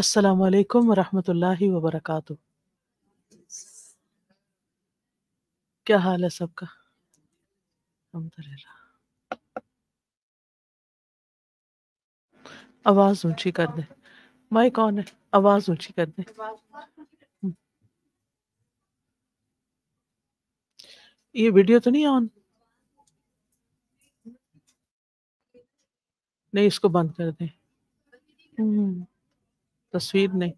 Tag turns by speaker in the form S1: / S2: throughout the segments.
S1: असलकम वरहमतुल्लाहि वबरकातु क्या हाल है सबका आवाज ऊंची कर दे माइक ऑन है आवाज ऊंची कर दे हम्म। ये वीडियो तो नहीं ऑन नहीं इसको बंद कर दें हम्म। तस्वीर नहीं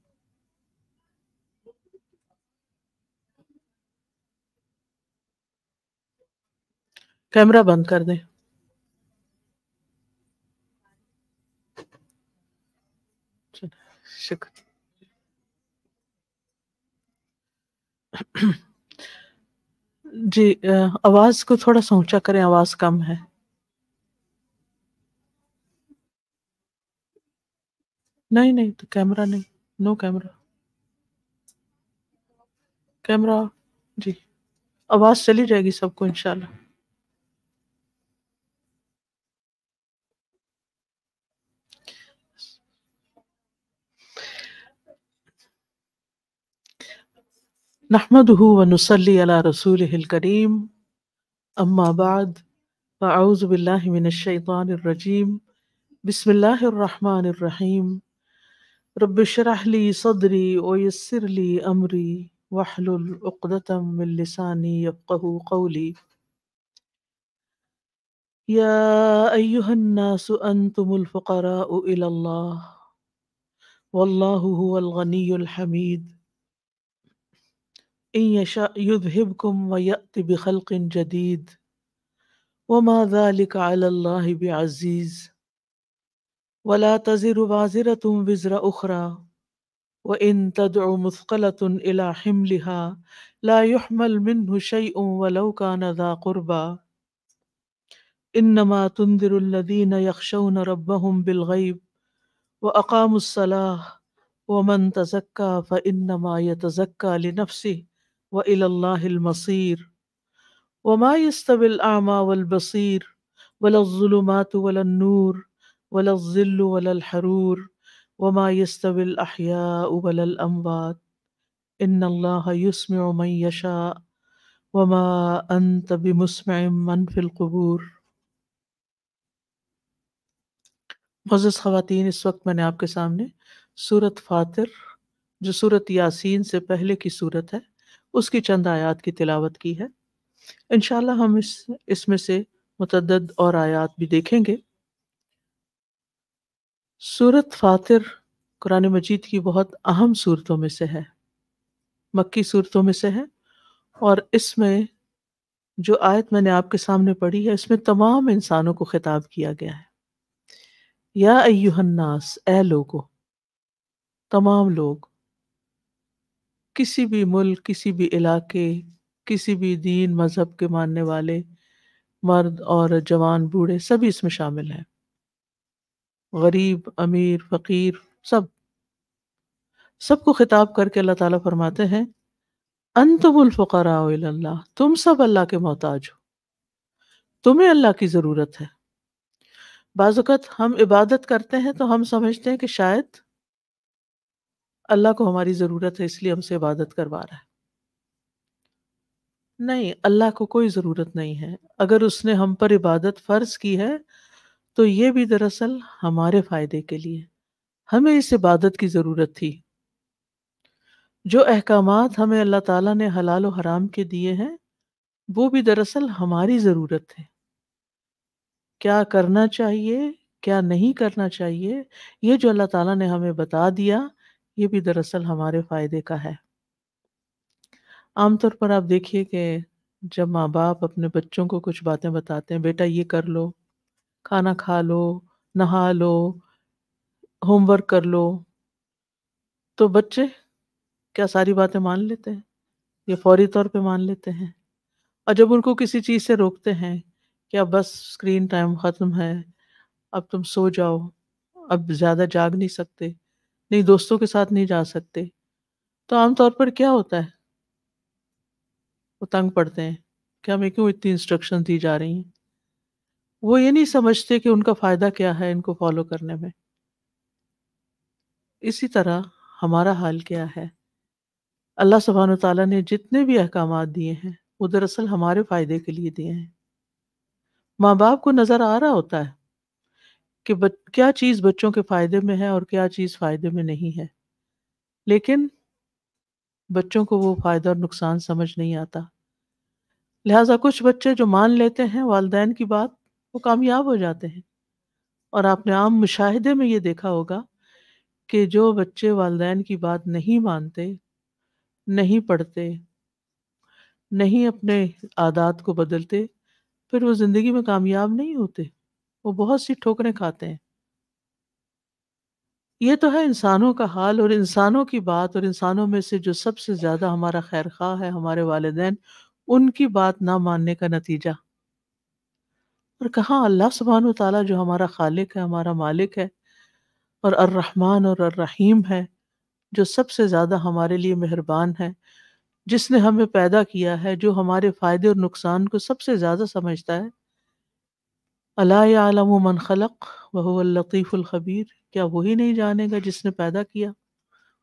S1: कैमरा बंद कर दें जी आवाज को थोड़ा सा ऊंचा करें आवाज कम है नहीं नहीं तो कैमरा नहीं नो कैमरा कैमरा जी आवाज़ चली जाएगी सबको इंशाल्लाह नहमदहू व नसली अला रसूल करीम अम्माबाद फ़ाउज़बिल्लिमिनशैतरजीम बसमिल्लर रहीम رب اشرح لي صدري ويسر لي أمري واحلل عقدة من لساني يفقه قولي يا أيها الناس أنتم الفقراء إلى الله والله هو الغني الحميد إن يشاء يذهبكم ويأتي بخلق جديد وما ذلك على الله بعزيز ولا تزر بازرة وزر أخرى وإن تدع مثقلة إلى حملها لا يحمل منه شيء ولو كان ذا قربى إنما تنذر الذين يخشون ربهم بالغيب وأقاموا الصلاة ومن تزكى فإنما يتزكى لنفسه وإلى الله المصير وما يستوي الأعمى والبصير ولا الظلمات ولا النور ولا الظل ولا الحرور وما يستوي الأحياء ولا الأموات إن الله يسمع من يشاء وما أنت بمسمع من في القبور मोज़ ख़वान इस वक्त मैंने आपके सामने सूरत फ़ातिर जो सूरत यासीन से पहले की सूरत है उसकी चंद आयात की तिलावत की है इन हम इस इसमें से मतदद और आयात भी देखेंगे सूरत फातिर कुरान मजीद की बहुत अहम सूरतों में से है मक्की सूरतों में से है और इसमें जो आयत मैंने आपके सामने पढ़ी है इसमें तमाम इंसानों को खिताब किया गया है या अयुहन्नास ए लोगो तमाम लोग किसी भी मुल्क किसी भी इलाके किसी भी दीन मज़हब के मानने वाले मर्द और जवान बूढ़े सभी इसमें शामिल हैं गरीब अमीर फकीर सब सबको खिताब करके अल्लाह ताला फरमाते हैं अनतुबुल फ़करा तुम सब अल्लाह के मोहताज हो तुम्हें अल्लाह की ज़रूरत है बाज़त हम इबादत करते हैं तो हम समझते हैं कि शायद अल्लाह को हमारी ज़रूरत है इसलिए हमसे इबादत करवा रहा है नहीं अल्लाह को कोई ज़रूरत नहीं है अगर उसने हम पर इबादत फ़र्ज़ की है तो ये भी दरअसल हमारे फायदे के लिए हमें इस इबादत की ज़रूरत थी जो अहकाम हमें अल्लाह ताला ने हलाल और हराम के दिए हैं वो भी दरअसल हमारी ज़रूरत है क्या करना चाहिए क्या नहीं करना चाहिए ये जो अल्लाह ताला ने हमें बता दिया ये भी दरअसल हमारे फ़ायदे का है आमतौर पर आप देखिए कि जब माँ बाप अपने बच्चों को कुछ बातें बताते हैं बेटा ये कर लो खाना खा लो नहा लो होमवर्क कर लो तो बच्चे क्या सारी बातें मान लेते हैं ये फौरी तौर पे मान लेते हैं और जब उनको किसी चीज़ से रोकते हैं कि अब बस स्क्रीन टाइम ख़त्म है अब तुम सो जाओ अब ज़्यादा जाग नहीं सकते नहीं दोस्तों के साथ नहीं जा सकते तो आमतौर पर क्या होता है वो तंग पड़ते हैं कि हमें क्यों इतनी इंस्ट्रक्शन दी जा रही हैं वो ये नहीं समझते कि उनका फायदा क्या है इनको फॉलो करने में इसी तरह हमारा हाल क्या है अल्लाह सुबहान ताला ने जितने भी अहकाम दिए हैं वो दरअसल हमारे फ़ायदे के लिए दिए हैं माँ बाप को नज़र आ रहा होता है कि क्या चीज़ बच्चों के फ़ायदे में है और क्या चीज़ फ़ायदे में नहीं है लेकिन बच्चों को वो फ़ायदा और नुकसान समझ नहीं आता लिहाजा कुछ बच्चे जो मान लेते हैं वालदेन की बात वो कामयाब हो जाते हैं और आपने आम मुशाहिदे में ये देखा होगा कि जो बच्चे वालदेन की बात नहीं मानते नहीं पढ़ते नहीं अपने आदात को बदलते फिर वो ज़िंदगी में कामयाब नहीं होते वो बहुत सी ठोकरें खाते हैं ये तो है इंसानों का हाल और इंसानों की बात और इंसानों में से जो सबसे ज़्यादा हमारा खैर खा है हमारे वालदेन उनकी बात ना मानने का नतीजा और कहा अल्लाह सुबहान ताला जो हमारा खालिक है हमारा मालिक है और अर्रहमान और अर्रहीम है जो सबसे ज़्यादा हमारे लिए मेहरबान है जिसने हमें पैदा किया है जो हमारे फ़ायदे और नुकसान को सबसे ज़्यादा समझता है अलाम मन खलक वहलतीफ़ुल्खबीर क्या वही नहीं जानेगा जिसने पैदा किया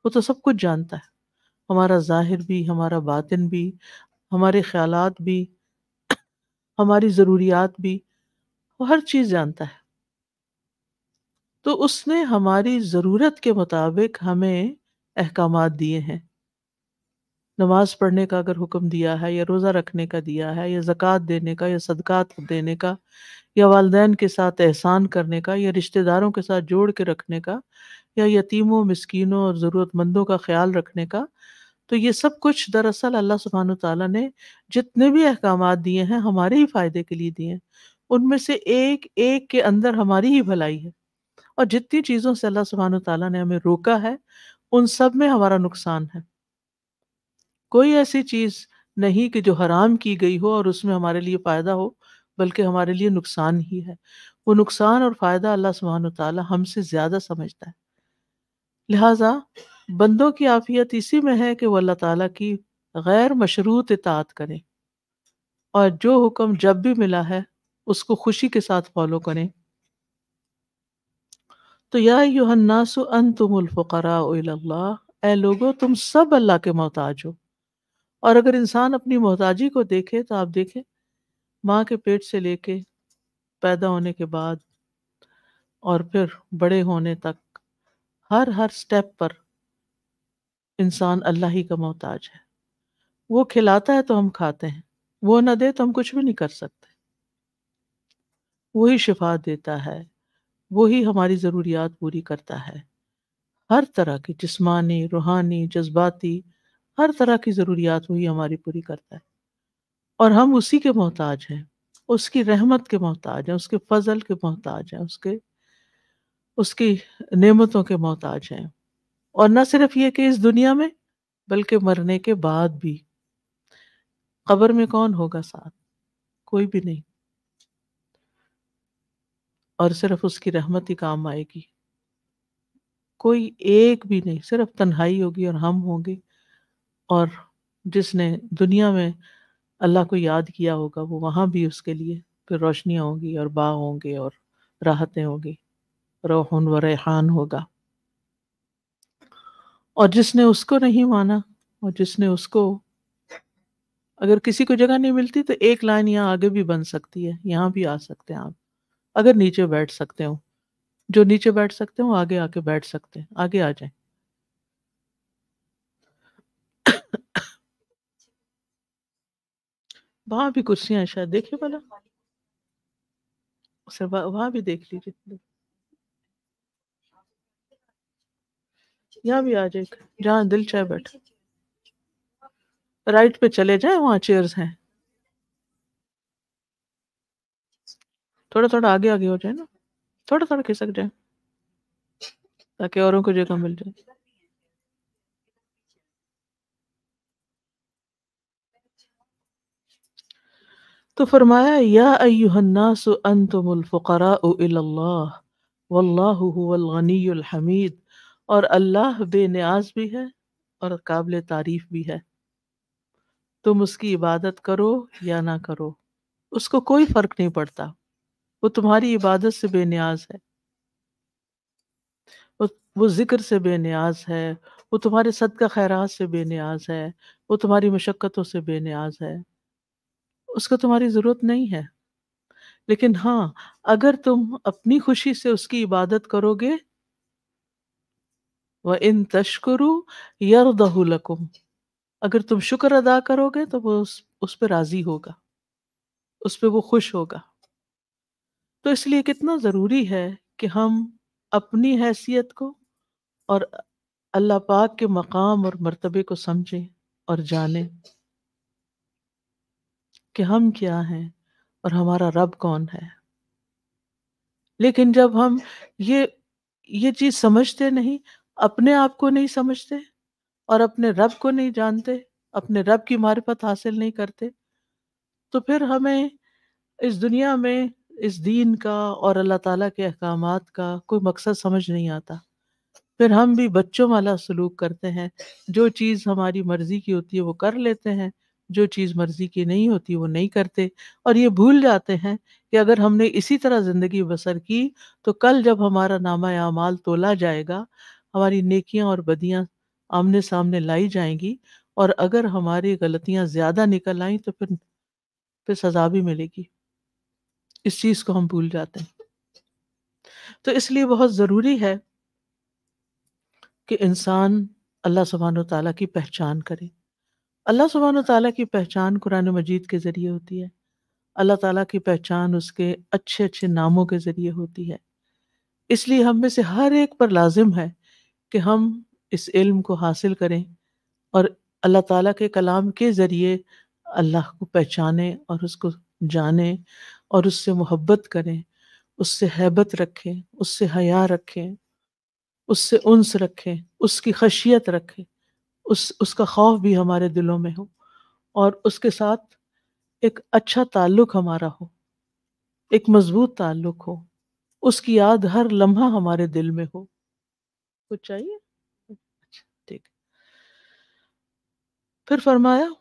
S1: वो तो सब कुछ जानता है हमारा ज़ाहिर भी हमारा बातिन भी हमारे ख्याल भी हमारी ज़रूरियात भी वो हर चीज जानता है तो उसने हमारी ज़रूरत के मुताबिक हमें अहकाम दिए हैं नमाज पढ़ने का अगर हुक्म दिया है या रोज़ा रखने का दिया है या जक़ात देने का या सदक़ात देने का या वालदेन के साथ एहसान करने का या रिश्तेदारों के साथ जोड़ के रखने का या यतीमों मिसकीनों और ज़रूरतमंदों का ख्याल रखने का तो ये सब कुछ दरअसल अल्लाह सुबहान तला ने जितने भी अहकाम दिए हैं हमारे ही फ़ायदे के लिए दिए हैं उनमें से एक एक के अंदर हमारी ही भलाई है और जितनी चीज़ों से अल्लाह सुबहान तला ने हमें रोका है उन सब में हमारा नुकसान है कोई ऐसी चीज़ नहीं कि जो हराम की गई हो और उसमें हमारे लिए फ़ायदा हो बल्कि हमारे लिए नुकसान ही है वो नुकसान और फ़ायदा अल्लाह सुबहान तला हमसे ज़्यादा समझता है लिहाजा बंदों की आफियत इसी में है कि वह अल्लाह तला की गैर मशरूत इतात करें और जो हुक्म जब भी मिला है उसको खुशी के साथ फॉलो करें तो या यूहन्नासु अनतुमुल फुकरा ए लोगो तुम सब अल्लाह के मोहताज हो और अगर इंसान अपनी मोहताजी को देखे तो आप देखें माँ के पेट से लेके पैदा होने के बाद और फिर बड़े होने तक हर हर स्टेप पर इंसान अल्लाह ही का मोहताज है वो खिलाता है तो हम खाते हैं वो ना दे तो हम कुछ भी नहीं कर सकते वही शिफा देता है वही हमारी ज़रूरियात पूरी करता है हर तरह की जिस्मानी रूहानी जज्बाती हर तरह की ज़रूरियात वही हमारी पूरी करता है और हम उसी के मोहताज हैं उसकी रहमत के मोहताज हैं उसके फजल के मोहताज हैं उसके उसकी नेमतों के मोहताज हैं और न सिर्फ ये कि इस दुनिया में बल्कि मरने के बाद भी कब्र में कौन होगा साथ कोई भी नहीं और सिर्फ उसकी रहमत ही काम आएगी कोई एक भी नहीं सिर्फ तन्हाई होगी और हम होंगे और जिसने दुनिया में अल्लाह को याद किया होगा वो वहाँ भी उसके लिए फिर रोशनियाँ होंगी और बा होंगे और राहतें होंगी रोहन व रेहान होगा और जिसने उसको नहीं माना और जिसने उसको अगर किसी को जगह नहीं मिलती तो एक लाइन यहाँ आगे भी बन सकती है यहाँ भी आ सकते हैं आप अगर नीचे बैठ सकते हो जो नीचे बैठ सकते हो आगे आके बैठ सकते हैं आगे आ जाए वहां भी कुर्सियां शायद देखिए भला सर वहां भी देख लीजिए यहाँ भी आ जाए जहां दिल चाहे बैठ राइट पे चले जाए वहां चेयर्स हैं थोड़ा थोड़ा आगे आगे हो जाए ना थोड़ा थोड़ा खिसक जाए ताकि औरों को जगह मिल जाए तो फरमाया या हमीद और अल्लाह बेनियाज भी है और काबिल तारीफ भी है तुम उसकी इबादत करो या ना करो उसको कोई फर्क नहीं पड़ता वो तुम्हारी इबादत से बेनियाज है वो वो जिक्र से बेनियाज है वो तुम्हारे सद का खैरात से बेनियाज है वो तुम्हारी मशक्क़तों से बेनियाज है उसको तुम्हारी ज़रूरत नहीं है लेकिन हाँ अगर तुम अपनी खुशी से उसकी इबादत करोगे वह इन तश्करु यरदहुलकुम अगर तुम शुक्र अदा करोगे तो वो उस उस पर राज़ी होगा उस पर वो खुश होगा तो इसलिए कितना ज़रूरी है कि हम अपनी हैसियत को और अल्लाह पाक के मकाम और मर्तबे को समझें और जानें कि हम क्या हैं और हमारा रब कौन है लेकिन जब हम ये ये चीज़ समझते नहीं अपने आप को नहीं समझते और अपने रब को नहीं जानते अपने रब की मार्फत हासिल नहीं करते तो फिर हमें इस दुनिया में इस दीन का और अल्लाह ताला के अहकाम का कोई मकसद समझ नहीं आता फिर हम भी बच्चों वाला सलूक करते हैं जो चीज़ हमारी मर्ज़ी की होती है वो कर लेते हैं जो चीज़ मर्ज़ी की नहीं होती वो नहीं करते और ये भूल जाते हैं कि अगर हमने इसी तरह ज़िंदगी बसर की तो कल जब हमारा नामा अमाल तोला जाएगा हमारी नेकियां और बदियां आमने सामने लाई जाएंगी और अगर हमारी गलतियां ज़्यादा निकल आई तो फिर फिर सज़ा भी मिलेगी इस चीज को हम भूल जाते हैं तो इसलिए बहुत जरूरी है कि इंसान अल्लाह सुबहान तला की पहचान करे अल्लाह सुबहान तला की पहचान कुरान मजीद के ज़रिए होती है अल्लाह ताला की पहचान उसके अच्छे अच्छे नामों के ज़रिए होती है इसलिए हम में से हर एक पर लाजिम है कि हम इस इल्म को हासिल करें और अल्लाह ताला के कलाम के ज़रिए अल्लाह को पहचाने और उसको जाने और उससे मोहब्बत करें उससे हैबत रखें उससे हया रखें उससे उन्स रखें उसकी खशियत रखें उस उसका खौफ भी हमारे दिलों में हो और उसके साथ एक अच्छा ताल्लुक हमारा हो एक मजबूत ताल्लुक हो उसकी याद हर लम्हा हमारे दिल में हो कुछ चाहिए अच्छा, ठीक फिर फरमाया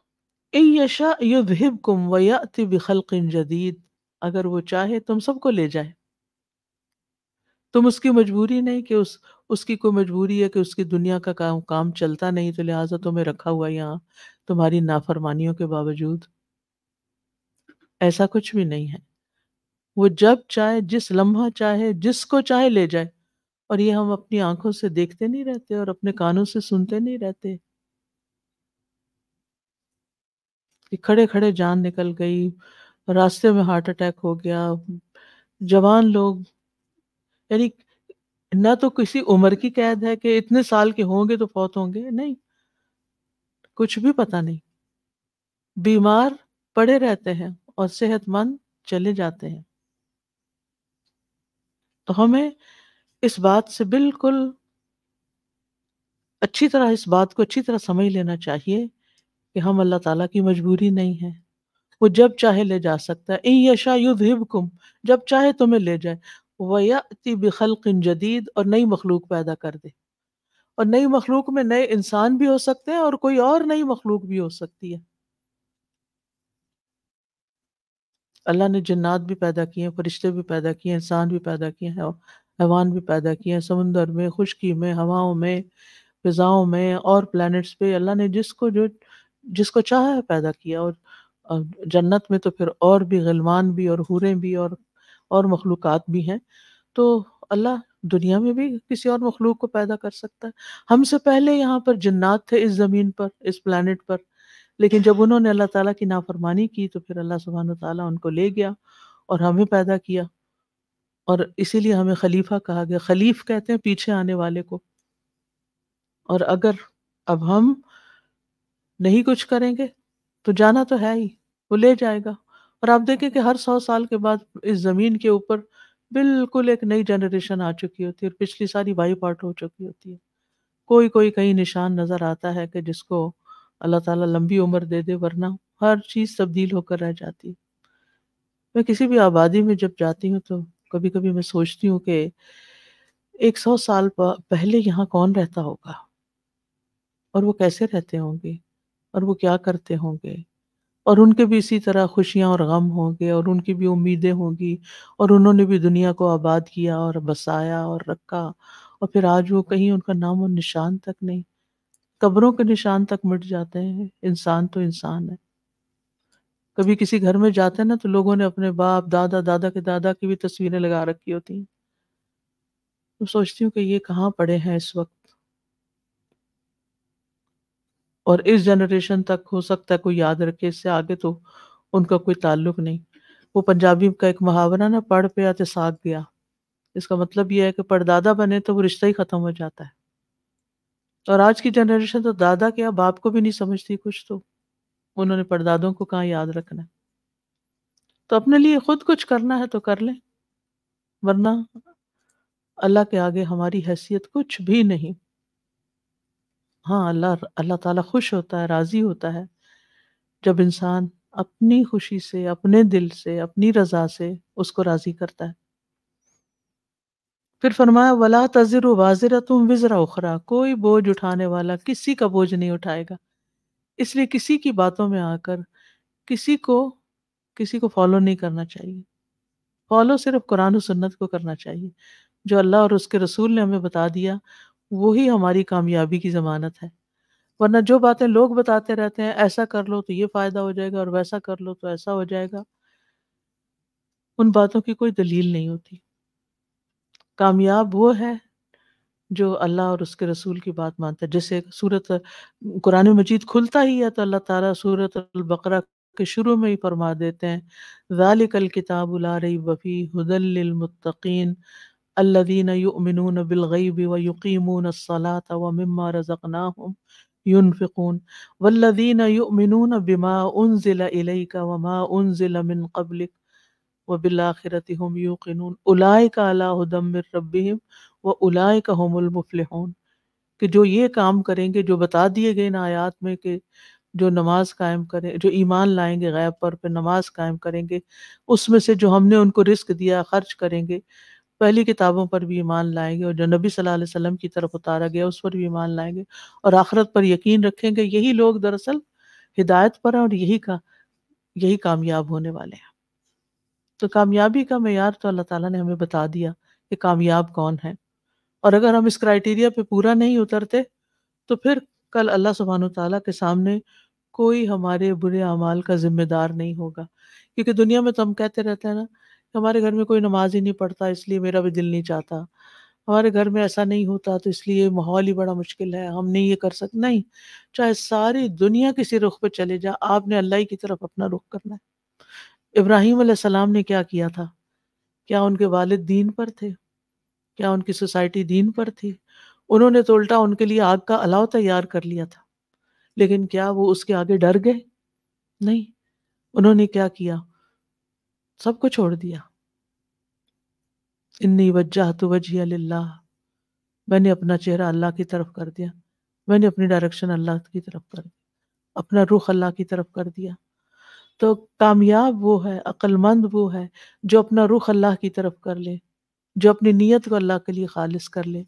S1: यशा युधिब कुम वयाति बखलकिन जदीद अगर वो चाहे तुम सबको ले जाए तुम उसकी मजबूरी नहीं कि उस उसकी कोई मजबूरी है कि उसकी दुनिया का काम काम चलता नहीं तो लिहाजा तुम्हें रखा हुआ यहाँ तुम्हारी नाफरमानियों के बावजूद ऐसा कुछ भी नहीं है वो जब चाहे जिस लम्हा चाहे जिसको चाहे ले जाए और ये हम अपनी आंखों से देखते नहीं रहते और अपने कानों से सुनते नहीं रहते कि खड़े खड़े जान निकल गई रास्ते में हार्ट अटैक हो गया जवान लोग यानी ना तो किसी उम्र की कैद है कि इतने साल के होंगे तो फौत होंगे नहीं कुछ भी पता नहीं बीमार पड़े रहते हैं और सेहतमंद चले जाते हैं तो हमें इस बात से बिल्कुल अच्छी तरह इस बात को अच्छी तरह समझ लेना चाहिए कि हम अल्लाह ताला की मजबूरी नहीं है वो जब चाहे ले जा सकता है इन यशा युद्धिबकुम जब चाहे तुम्हें ले जाए वयाति बखलकिन जदीद और नई मखलूक पैदा कर दे और नई मखलूक में नए इंसान भी हो सकते हैं और कोई और नई मखलूक भी हो सकती है अल्लाह ने जन्नात भी पैदा किए हैं फरिश्ते भी पैदा किए इंसान भी पैदा किए हैं हैवान भी पैदा किए हैं समुंदर में खुशकी में हवाओं में फिज़ाओं में और प्लानट्स पे अल्लाह ने जिसको जो जिसको चाहा है पैदा किया और और जन्नत में तो फिर और भी गलमान भी और हूरें भी और और मखलूक भी हैं तो अल्लाह दुनिया में भी किसी और मखलूक को पैदा कर सकता है हमसे पहले यहाँ पर जन्नात थे इस ज़मीन पर इस प्लानट पर लेकिन जब उन्होंने अल्लाह ताला की नाफरमानी की तो फिर अल्लाह सुबहान ताला उनको ले गया और हमें पैदा किया और इसीलिए हमें खलीफा कहा गया खलीफ कहते हैं पीछे आने वाले को और अगर अब हम नहीं कुछ करेंगे तो जाना तो है ही वो ले जाएगा और आप देखें कि हर सौ साल के बाद इस ज़मीन के ऊपर बिल्कुल एक नई जनरेशन आ चुकी होती है और पिछली सारी वाइप पार्ट हो चुकी होती है कोई कोई कहीं निशान नज़र आता है कि जिसको अल्लाह ताला लंबी उम्र दे दे वरना हर चीज़ तब्दील होकर रह जाती है मैं किसी भी आबादी में जब जाती हूँ तो कभी कभी मैं सोचती हूँ कि एक सौ साल पहले यहाँ कौन रहता होगा और वो कैसे रहते होंगे और वो क्या करते होंगे और उनके भी इसी तरह खुशियाँ और गम होंगे और उनकी भी उम्मीदें होंगी और उन्होंने भी दुनिया को आबाद किया और बसाया और रखा और फिर आज वो कहीं उनका नाम और निशान तक नहीं कब्रों के निशान तक मिट जाते हैं इंसान तो इंसान है कभी किसी घर में जाते हैं ना तो लोगों ने अपने बाप दादा दादा के दादा की भी तस्वीरें लगा रखी होती हैं तो सोचती हूँ कि ये कहाँ पड़े हैं इस वक्त और इस जनरेशन तक हो सकता है कोई याद रखे इससे आगे तो उनका कोई ताल्लुक नहीं वो पंजाबी का एक मुहावरा ना पढ़ पे आते साग गया इसका मतलब यह है कि परदादा बने तो वो रिश्ता ही खत्म हो जाता है और आज की जनरेशन तो दादा क्या बाप को भी नहीं समझती कुछ तो उन्होंने परदादों को कहाँ याद रखना तो अपने लिए खुद कुछ करना है तो कर लें वरना अल्लाह के आगे हमारी हैसियत कुछ भी नहीं हाँ अल्लाह अल्लाह ताला खुश होता है राज़ी होता है जब इंसान अपनी खुशी से अपने दिल से अपनी रजा से उसको राज़ी करता है फिर फरमाया वला तजर वाजरा तुम विजरा उखरा कोई बोझ उठाने वाला किसी का बोझ नहीं उठाएगा इसलिए किसी की बातों में आकर किसी को किसी को फॉलो नहीं करना चाहिए फॉलो सिर्फ कुरान और सुन्नत को करना चाहिए जो अल्लाह और उसके रसूल ने हमें बता दिया वही हमारी कामयाबी की जमानत है वरना जो बातें लोग बताते रहते हैं ऐसा कर लो तो ये फायदा हो जाएगा और वैसा कर लो तो ऐसा हो जाएगा उन बातों की कोई दलील नहीं होती कामयाब वो है जो अल्लाह और उसके रसूल की बात मानता है जैसे सूरत कुरान मजीद खुलता ही है तो अल्लाह ताला सूरत बकरा के शुरू में ही फरमा देते हैं ज़ालिकल किताब उला रही वफ़ी हदलमतकीन अल्लदीन युमिनून बिलगैब व युकीमून सलात व मम्मा रज़क़नाहुम युनफिकून वल्लदीन युमिनून बिमा उनज़िल इलैका व मा उनज़िल मिन क़ब्लिक व बिलआखिरति हम यूकिनून उलाइका अला हुदम मिन रब्बिहिम व उलाइका हुमुल मुफ्लिहून कि जो ये काम करेंगे जो बता दिए गए इन आयात में कि जो नमाज कायम करें जो ईमान लाएंगे गैब पर फिर नमाज कायम करेंगे उसमें से जो हमने उनको रिस्क दिया खर्च करेंगे पहली किताबों पर भी ईमान लाएंगे और जो नबी सल्लल्लाहु अलैहि वसल्लम की तरफ उतारा गया उस पर भी ईमान लाएंगे और आखिरत पर यकीन रखेंगे यही लोग दरअसल हिदायत पर हैं और यही का यही कामयाब होने वाले हैं तो कामयाबी का मैार तो अल्लाह ताला ने हमें बता दिया कि कामयाब कौन है और अगर हम इस क्राइटेरिया पे पूरा नहीं उतरते तो फिर कल अल्लाह सुबहान तला के सामने कोई हमारे बुरे अमाल का जिम्मेदार नहीं होगा क्योंकि दुनिया में तो हम कहते रहते हैं ना हमारे घर में कोई नमाज ही नहीं पढ़ता इसलिए मेरा भी दिल नहीं चाहता हमारे घर में ऐसा नहीं होता तो इसलिए माहौल ही बड़ा मुश्किल है हम नहीं ये कर सकते नहीं चाहे सारी दुनिया किसी रुख पर चले जा आपने अल्लाह की तरफ अपना रुख करना है इब्राहिम सलाम ने क्या किया था क्या उनके वालिद दीन पर थे क्या उनकी सोसाइटी दीन पर थी उन्होंने तो उल्टा उनके लिए आग का अलाव तैयार कर लिया था लेकिन क्या वो उसके आगे डर गए नहीं उन्होंने क्या किया सबको छोड़ दिया इन्नी वजह तो वजिया लाला मैंने अपना चेहरा अल्लाह की तरफ कर दिया मैंने अपनी डायरेक्शन अल्लाह की तरफ कर दी अपना रुख अल्लाह की तरफ कर दिया तो कामयाब वो है अक्लमंद वो है जो अपना रुख अल्लाह की तरफ कर ले जो अपनी नीयत को अल्लाह के लिए खालिश कर ले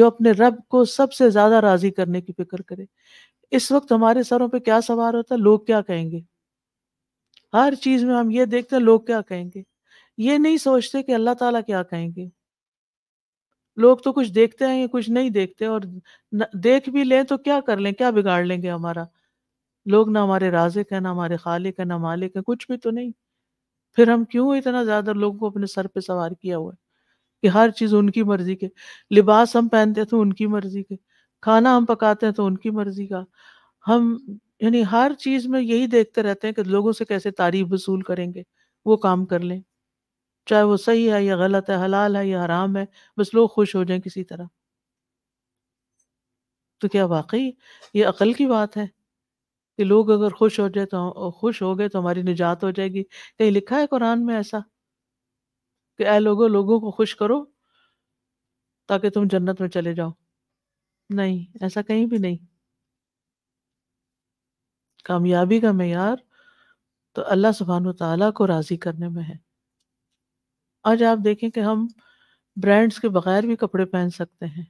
S1: जो अपने रब को सबसे ज़्यादा राज़ी करने की फिक्र करे इस वक्त हमारे सरों पे क्या सवार होता है लोग क्या कहेंगे हर चीज में हम ये देखते हैं लोग क्या कहेंगे ये नहीं सोचते कि अल्लाह ताला क्या कहेंगे लोग तो कुछ देखते हैं या कुछ नहीं देखते और न, देख भी लें तो क्या कर लें क्या बिगाड़ लेंगे हमारा लोग ना हमारे राजिक हैं ना हमारे खालिक हैं ना मालिक हैं कुछ भी तो नहीं फिर हम क्यों इतना ज्यादा लोगों को अपने सर पे सवार किया हुआ है कि हर चीज उनकी मर्जी के लिबास हम पहनते हैं तो उनकी मर्जी के खाना हम पकाते हैं तो उनकी मर्जी का हम यानी हर चीज में यही देखते रहते हैं कि लोगों से कैसे तारीफ वसूल करेंगे वो काम कर लें चाहे वो सही है या गलत है हलाल है या हराम है बस लोग खुश हो जाएं किसी तरह तो क्या वाकई ये अकल की बात है कि लोग अगर खुश हो जाए तो खुश हो गए तो हमारी निजात हो जाएगी कहीं लिखा है कुरान में ऐसा कि ए लोगो लोगों को खुश करो ताकि तुम जन्नत में चले जाओ नहीं ऐसा कहीं भी नहीं कामयाबी का मैार तो अल्लाह सुबहान तला को राज़ी करने में है आज आप देखें कि हम ब्रांड्स के बगैर भी कपड़े पहन सकते हैं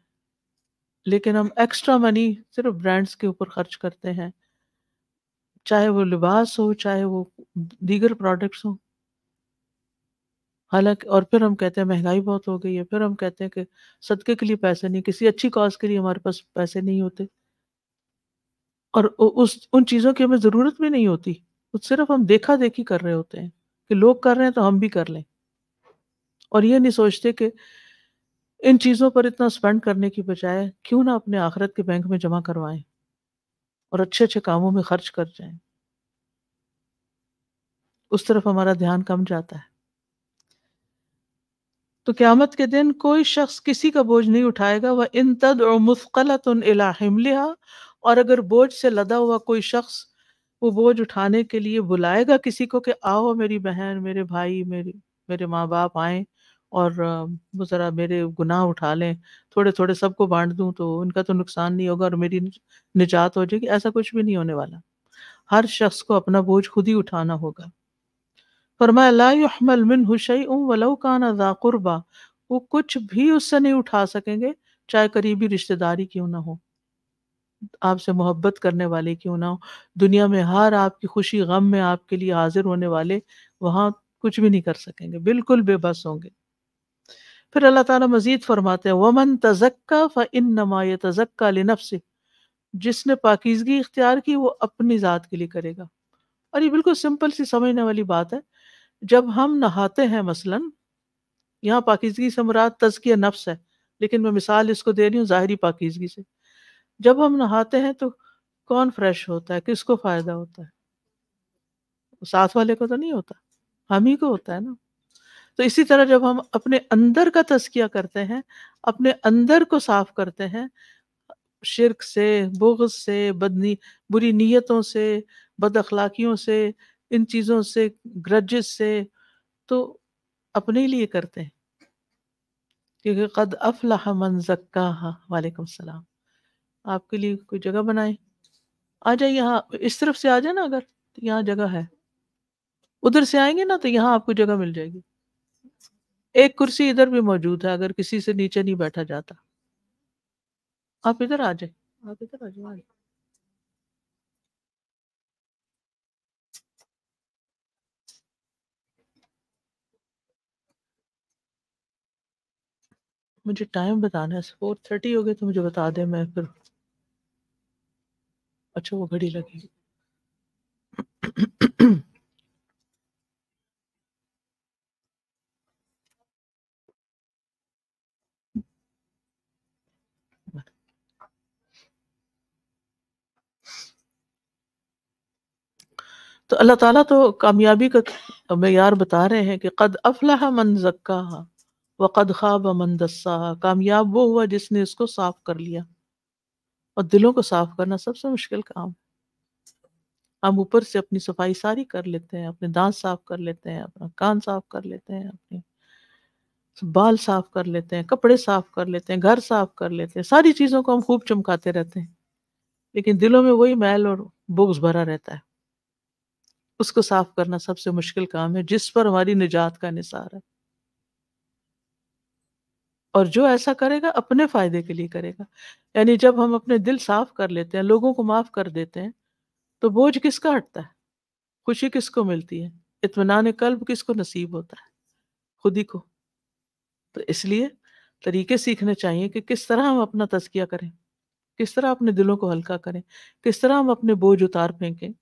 S1: लेकिन हम एक्स्ट्रा मनी सिर्फ ब्रांड्स के ऊपर खर्च करते हैं चाहे वो लिबास हो चाहे वो दीगर प्रोडक्ट्स हो हालांकि और फिर हम कहते हैं महंगाई बहुत हो गई है फिर हम कहते हैं कि सदके के लिए पैसे नहीं किसी अच्छी कॉज के लिए हमारे पास पैसे नहीं होते और उस उन चीज़ों की हमें ज़रूरत भी नहीं होती सिर्फ हम देखा देखी कर रहे होते हैं कि लोग कर रहे हैं तो हम भी कर लें और ये नहीं सोचते कि इन चीज़ों पर इतना स्पेंड करने की बजाय क्यों ना अपने आखिरत के बैंक में जमा करवाएं और अच्छे अच्छे कामों में खर्च कर जाएं उस तरफ हमारा ध्यान कम जाता है तो क़्यामत के दिन कोई शख्स किसी का बोझ नहीं उठाएगा वह इन तद और मुस्कलत उन और अगर बोझ से लदा हुआ कोई शख्स वो बोझ उठाने के लिए बुलाएगा किसी को कि आओ मेरी बहन मेरे भाई मेरे मेरे माँ बाप आए और वो ज़रा मेरे गुनाह उठा लें थोड़े थोड़े सबको बांट दूं तो उनका तो नुकसान नहीं होगा और मेरी निजात हो जाएगी ऐसा कुछ भी नहीं होने वाला हर शख्स को अपना बोझ खुद ही उठाना होगा फरमायामल हुशई उम वलऊ काना जाबा वो कुछ भी उससे नहीं उठा सकेंगे चाहे करीबी रिश्तेदारी क्यों ना हो आपसे मोहब्बत करने वाले क्यों ना हो दुनिया में हर आपकी खुशी गम में आपके लिए हाजिर होने वाले वहाँ कुछ भी नहीं कर सकेंगे बिल्कुल बेबस होंगे फिर अल्लाह ताला मजीद फरमाते हैं वमन तजक्का इन नमाय तजक्का से जिसने पाकिजगी इख्तियार की वो अपनी ज़ात के लिए करेगा और ये बिल्कुल सिंपल सी समझने वाली बात है जब हम नहाते हैं मसलन यहाँ पाकिजगी से मुराद तजकिया नफ्स है लेकिन मैं मिसाल इसको दे रही हूँ ज़ाहरी पाकिजगी से जब हम नहाते हैं तो कौन फ्रेश होता है किसको फायदा होता है साथ वाले को तो नहीं होता हम ही को होता है ना तो इसी तरह जब हम अपने अंदर का तस्किया करते हैं अपने अंदर को साफ करते हैं शिरक से बुग से बदनी बुरी नीयतों से बद अखलाकियों से इन चीज़ों से ग्रजिस से तो अपने लिए करते हैं क्योंकि कद अफलाह मन जक्का वालेकुम सलाम आपके लिए कोई जगह बनाए आ जाए यहाँ इस तरफ से आ जाए ना अगर तो यहाँ जगह है उधर से आएंगे ना तो यहाँ आपको जगह मिल जाएगी एक कुर्सी इधर भी मौजूद है अगर किसी से नीचे नहीं बैठा जाता आप इधर आ जाए
S2: आप इधर आ जाए
S1: मुझे टाइम बताना है फोर थर्टी हो गए तो मुझे बता दें मैं फिर अच्छा वो घड़ी लगी तो अल्लाह ताला तो कामयाबी का मैार बता रहे हैं कि कद अफलाह मन जक्का व कद खाब मन दस्सा कामयाब वो हुआ जिसने इसको साफ कर लिया और दिलों को साफ करना सबसे मुश्किल काम है हम ऊपर से अपनी सफाई सारी कर लेते हैं अपने दांत साफ कर लेते हैं अपना कान साफ कर लेते हैं अपने बाल साफ कर लेते हैं कपड़े साफ कर लेते हैं घर साफ कर लेते हैं सारी चीज़ों को हम खूब चमकाते रहते हैं लेकिन दिलों में वही मैल और बुग्स भरा रहता है उसको साफ करना सबसे मुश्किल काम है जिस पर हमारी निजात का निसार है और जो ऐसा करेगा अपने फायदे के लिए करेगा यानी जब हम अपने दिल साफ कर लेते हैं लोगों को माफ कर देते हैं तो बोझ किसका हटता है खुशी किसको मिलती है इतमान कल्ब किसको नसीब होता है खुद ही को तो इसलिए तरीके सीखने चाहिए कि किस तरह हम अपना तस्किया करें किस तरह अपने दिलों को हल्का करें किस तरह हम अपने बोझ उतार फेंकें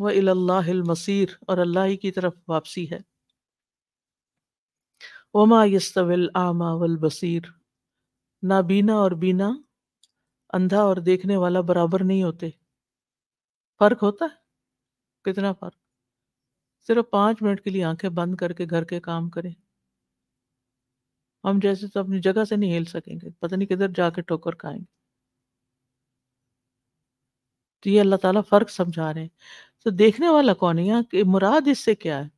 S1: वह मसीर और अल्लाह ही की तरफ वापसी है वमा यस्तविल आमा वल बसीर नाबीना और बीना अंधा और देखने वाला बराबर नहीं होते फर्क होता है कितना फर्क सिर्फ पांच मिनट के लिए आंखें बंद करके घर के काम करें हम जैसे तो अपनी जगह से नहीं हिल सकेंगे पता नहीं किधर जाके ठोकर खाएंगे तो ये अल्लाह ताला फर्क समझा रहे हैं तो देखने वाला कौन है यहाँ मुराद इससे क्या है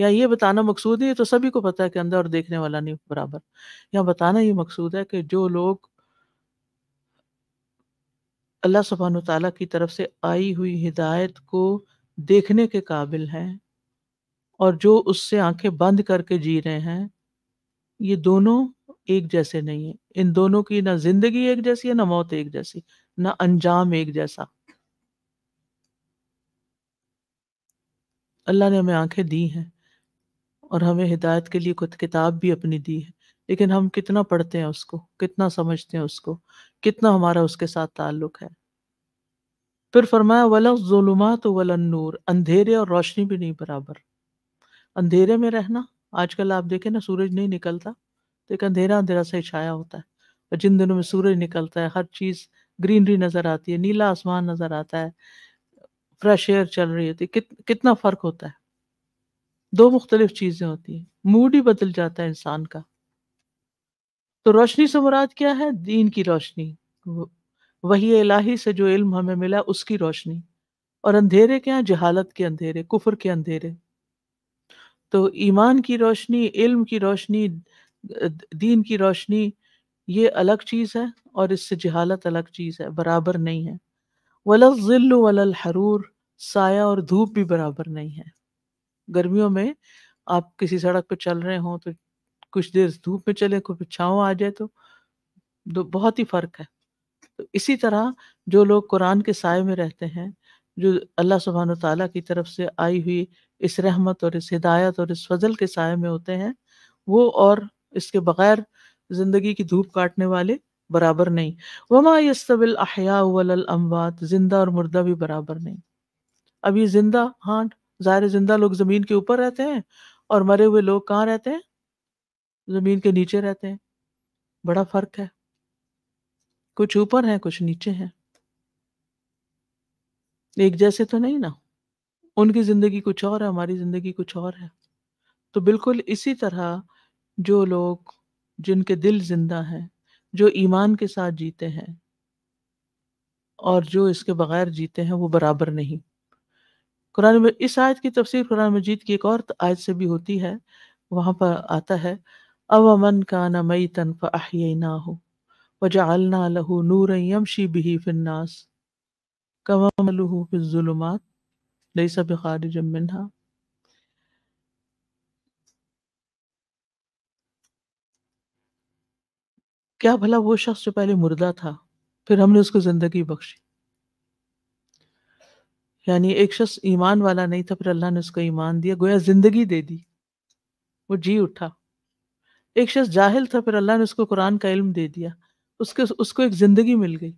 S1: या ये बताना मकसूद है ये तो सभी को पता है कि अंदर और देखने वाला नहीं बराबर यहाँ बताना ये मकसूद है कि जो लोग अल्लाह सुबहान तला की तरफ से आई हुई हिदायत को देखने के काबिल हैं और जो उससे आंखें बंद करके जी रहे हैं ये दोनों एक जैसे नहीं है इन दोनों की ना जिंदगी एक जैसी है ना मौत एक जैसी ना अंजाम एक जैसा अल्लाह ने हमें आंखें दी हैं और हमें हिदायत के लिए कुछ किताब भी अपनी दी है लेकिन हम कितना पढ़ते हैं उसको कितना समझते हैं उसको कितना हमारा उसके साथ ताल्लुक है फिर फरमाया जुलुमा तो वला नूर अंधेरे और रोशनी भी नहीं बराबर अंधेरे में रहना आजकल आप देखें ना सूरज नहीं निकलता तो एक अंधेरा अंधेरा सा छाया होता है और जिन दिनों में सूरज निकलता है हर चीज़ ग्रीनरी नज़र आती है नीला आसमान नज़र आता है फ्रेश एयर चल रही होती है कित, कितना फ़र्क होता है दो मुख्तलिफ चीजें होती हैं मूड ही बदल जाता है इंसान का तो रोशनी से मुराद क्या है दीन की रोशनी वही इलाही से जो इल्म हमें मिला उसकी रोशनी और अंधेरे के यहाँ जहालत के अंधेरे कुफर के अंधेरे तो ईमान की रोशनी इल्म की रोशनी दीन की रोशनी ये अलग चीज़ है और इससे जहालत अलग चीज़ है बराबर नहीं है वलजिल्ल वलल हरूर साया और धूप भी बराबर नहीं है गर्मियों में आप किसी सड़क पर चल रहे हों तो कुछ देर धूप में चले कुछ छाँव आ जाए तो, तो, बहुत ही फर्क है तो इसी तरह जो लोग कुरान के साय में रहते हैं जो अल्लाह सुबहान तला की तरफ से आई हुई इस रहमत और इस हिदायत और इस फजल के साय में होते हैं वो और इसके बगैर ज़िंदगी की धूप काटने वाले बराबर नहीं वमा यस्तबिल अहया वल अमवात जिंदा और मुर्दा भी बराबर नहीं अभी जिंदा हाँ ज़ाहिर जिंदा लोग ज़मीन के ऊपर रहते हैं और मरे हुए लोग कहाँ रहते हैं ज़मीन के नीचे रहते हैं बड़ा फ़र्क है कुछ ऊपर हैं कुछ नीचे हैं एक जैसे तो नहीं ना उनकी ज़िंदगी कुछ और है हमारी ज़िंदगी कुछ और है तो बिल्कुल इसी तरह जो लोग जिनके दिल जिंदा हैं जो ईमान के साथ जीते हैं और जो इसके बगैर जीते हैं वो बराबर नहीं कुरान में इस आयत की तफसीर कुरान मजीद की एक और आयत से भी होती है वहां पर आता है अवमन का नमई तन फ़ाहना हो वजालना लहू नूर यमशी बिही फिन्नास कमलहू फिजुलमात लई सब मिन्हा क्या भला वो शख्स जो पहले मुर्दा था फिर हमने उसको ज़िंदगी बख्शी यानी एक शख्स ईमान वाला नहीं था फिर अल्लाह ने उसको ईमान दिया गोया जिंदगी दे दी वो जी उठा एक शख्स जाहिल था फिर अल्लाह ने उसको कुरान का इल्म दे दिया उसके उसको एक जिंदगी मिल गई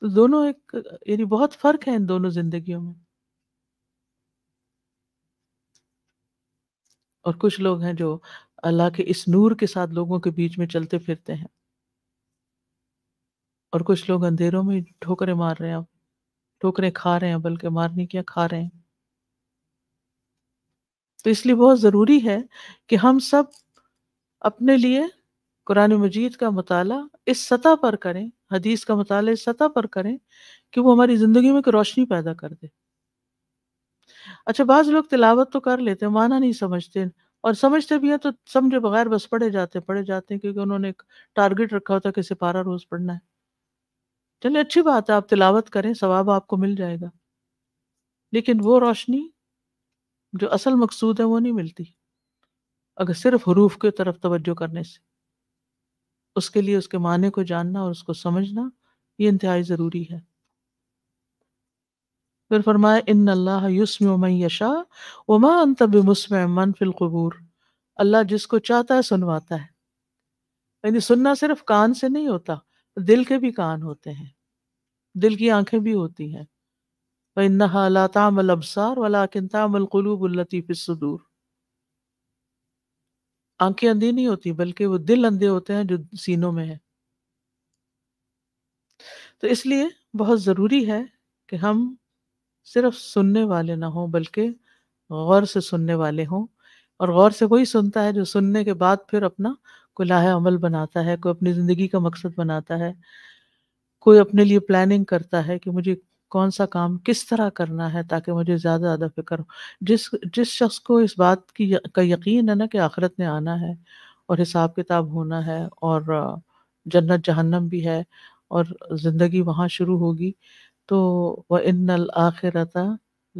S1: तो दोनों एक यानी बहुत फर्क है इन दोनों जिंदगी में और कुछ लोग हैं जो अल्लाह के इस नूर के साथ लोगों के बीच में चलते फिरते हैं और कुछ लोग अंधेरों में ठोकरें मार रहे हैं ठोकरें खा रहे हैं बल्कि मारने क्या खा रहे हैं तो इसलिए बहुत ज़रूरी है कि हम सब अपने लिए कुरान मजीद का मताल इस सतह पर करें हदीस का मताल इस सतह पर करें कि वो हमारी ज़िंदगी में एक रोशनी पैदा कर दे अच्छा बाज लोग तिलावत तो कर लेते हैं माना नहीं समझते और समझते भी हैं तो समझे बगैर बस पढ़े जाते पढ़े जाते हैं क्योंकि उन्होंने एक टारगेट रखा होता है कि सिपारा रोज़ पढ़ना है चले अच्छी बात है आप तिलावत करें सवाब आपको मिल जाएगा लेकिन वो रोशनी जो असल मकसूद है वो नहीं मिलती अगर सिर्फ हरूफ की तरफ तवज्जो करने से उसके लिए उसके माने को जानना और उसको समझना ये इंतहाई ज़रूरी है फिर फरमाए इन अल्लाह युसम यशा मन फिलकबूर अल्लाह जिसको चाहता है सुनवाता है यानी सुनना सिर्फ कान से नहीं होता दिल के भी कान होते हैं दिल की आंखें भी होती हैं वह इन्ना तामल अबसार वाला किन्तामल क़लूबुल्लतीफ़िसदूर आंखें अंधी नहीं होती बल्कि वो दिल अंधे होते हैं जो सीनों में है तो इसलिए बहुत ज़रूरी है कि हम सिर्फ सुनने वाले ना हों बल्कि गौर से सुनने वाले हों और गौर से वही सुनता है जो सुनने के बाद फिर अपना कोई लाह अमल बनाता है कोई अपनी ज़िंदगी का मकसद बनाता है कोई अपने लिए प्लानिंग करता है कि मुझे कौन सा काम किस तरह करना है ताकि मुझे ज़्यादा ज़्यादा फिक्र हो जिस जिस शख्स को इस बात की का यकीन है ना कि आखिरत ने आना है और हिसाब किताब होना है और जन्नत जहन्नम भी है और ज़िंदगी वहाँ शुरू होगी तो वह इन आखिरत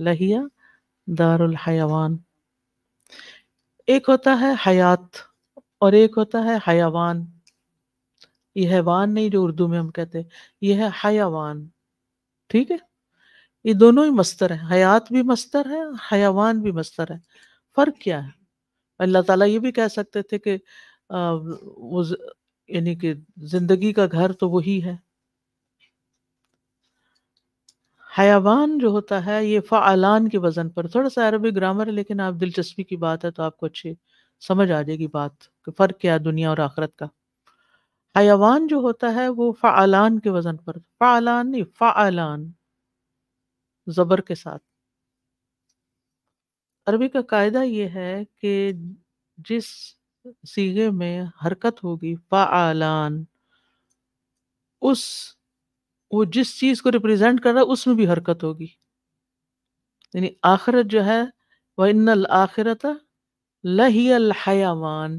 S1: लहिया दारुल हयावान एक होता है हयात और एक होता है हयावान ये हैवान नहीं जो उर्दू में हम कहते ये है हयावान ठीक है ये दोनों ही मस्तर है हयात भी मस्तर है हयावान भी मस्तर है फर्क क्या है अल्लाह ताला ये भी कह सकते थे कि वो यानी कि जिंदगी का घर तो वही है हयावान जो होता है ये फ़ालान के वज़न पर थोड़ा सा अरबी ग्रामर है लेकिन आप दिलचस्पी की बात है तो आपको अच्छी समझ आ जाएगी बात कि फ़र्क क्या है दुनिया और आखरत का हयावान जो होता है वो फ़ालान के वज़न पर फ़ालान नहीं फ़ालान ज़बर के साथ अरबी का कायदा ये है कि जिस सीगे में हरकत होगी फ़ालान उस वो जिस चीज़ को रिप्रेजेंट कर रहा है उसमें भी हरकत होगी यानी आखिरत जो है वह इन आखिरत लहियल हयावान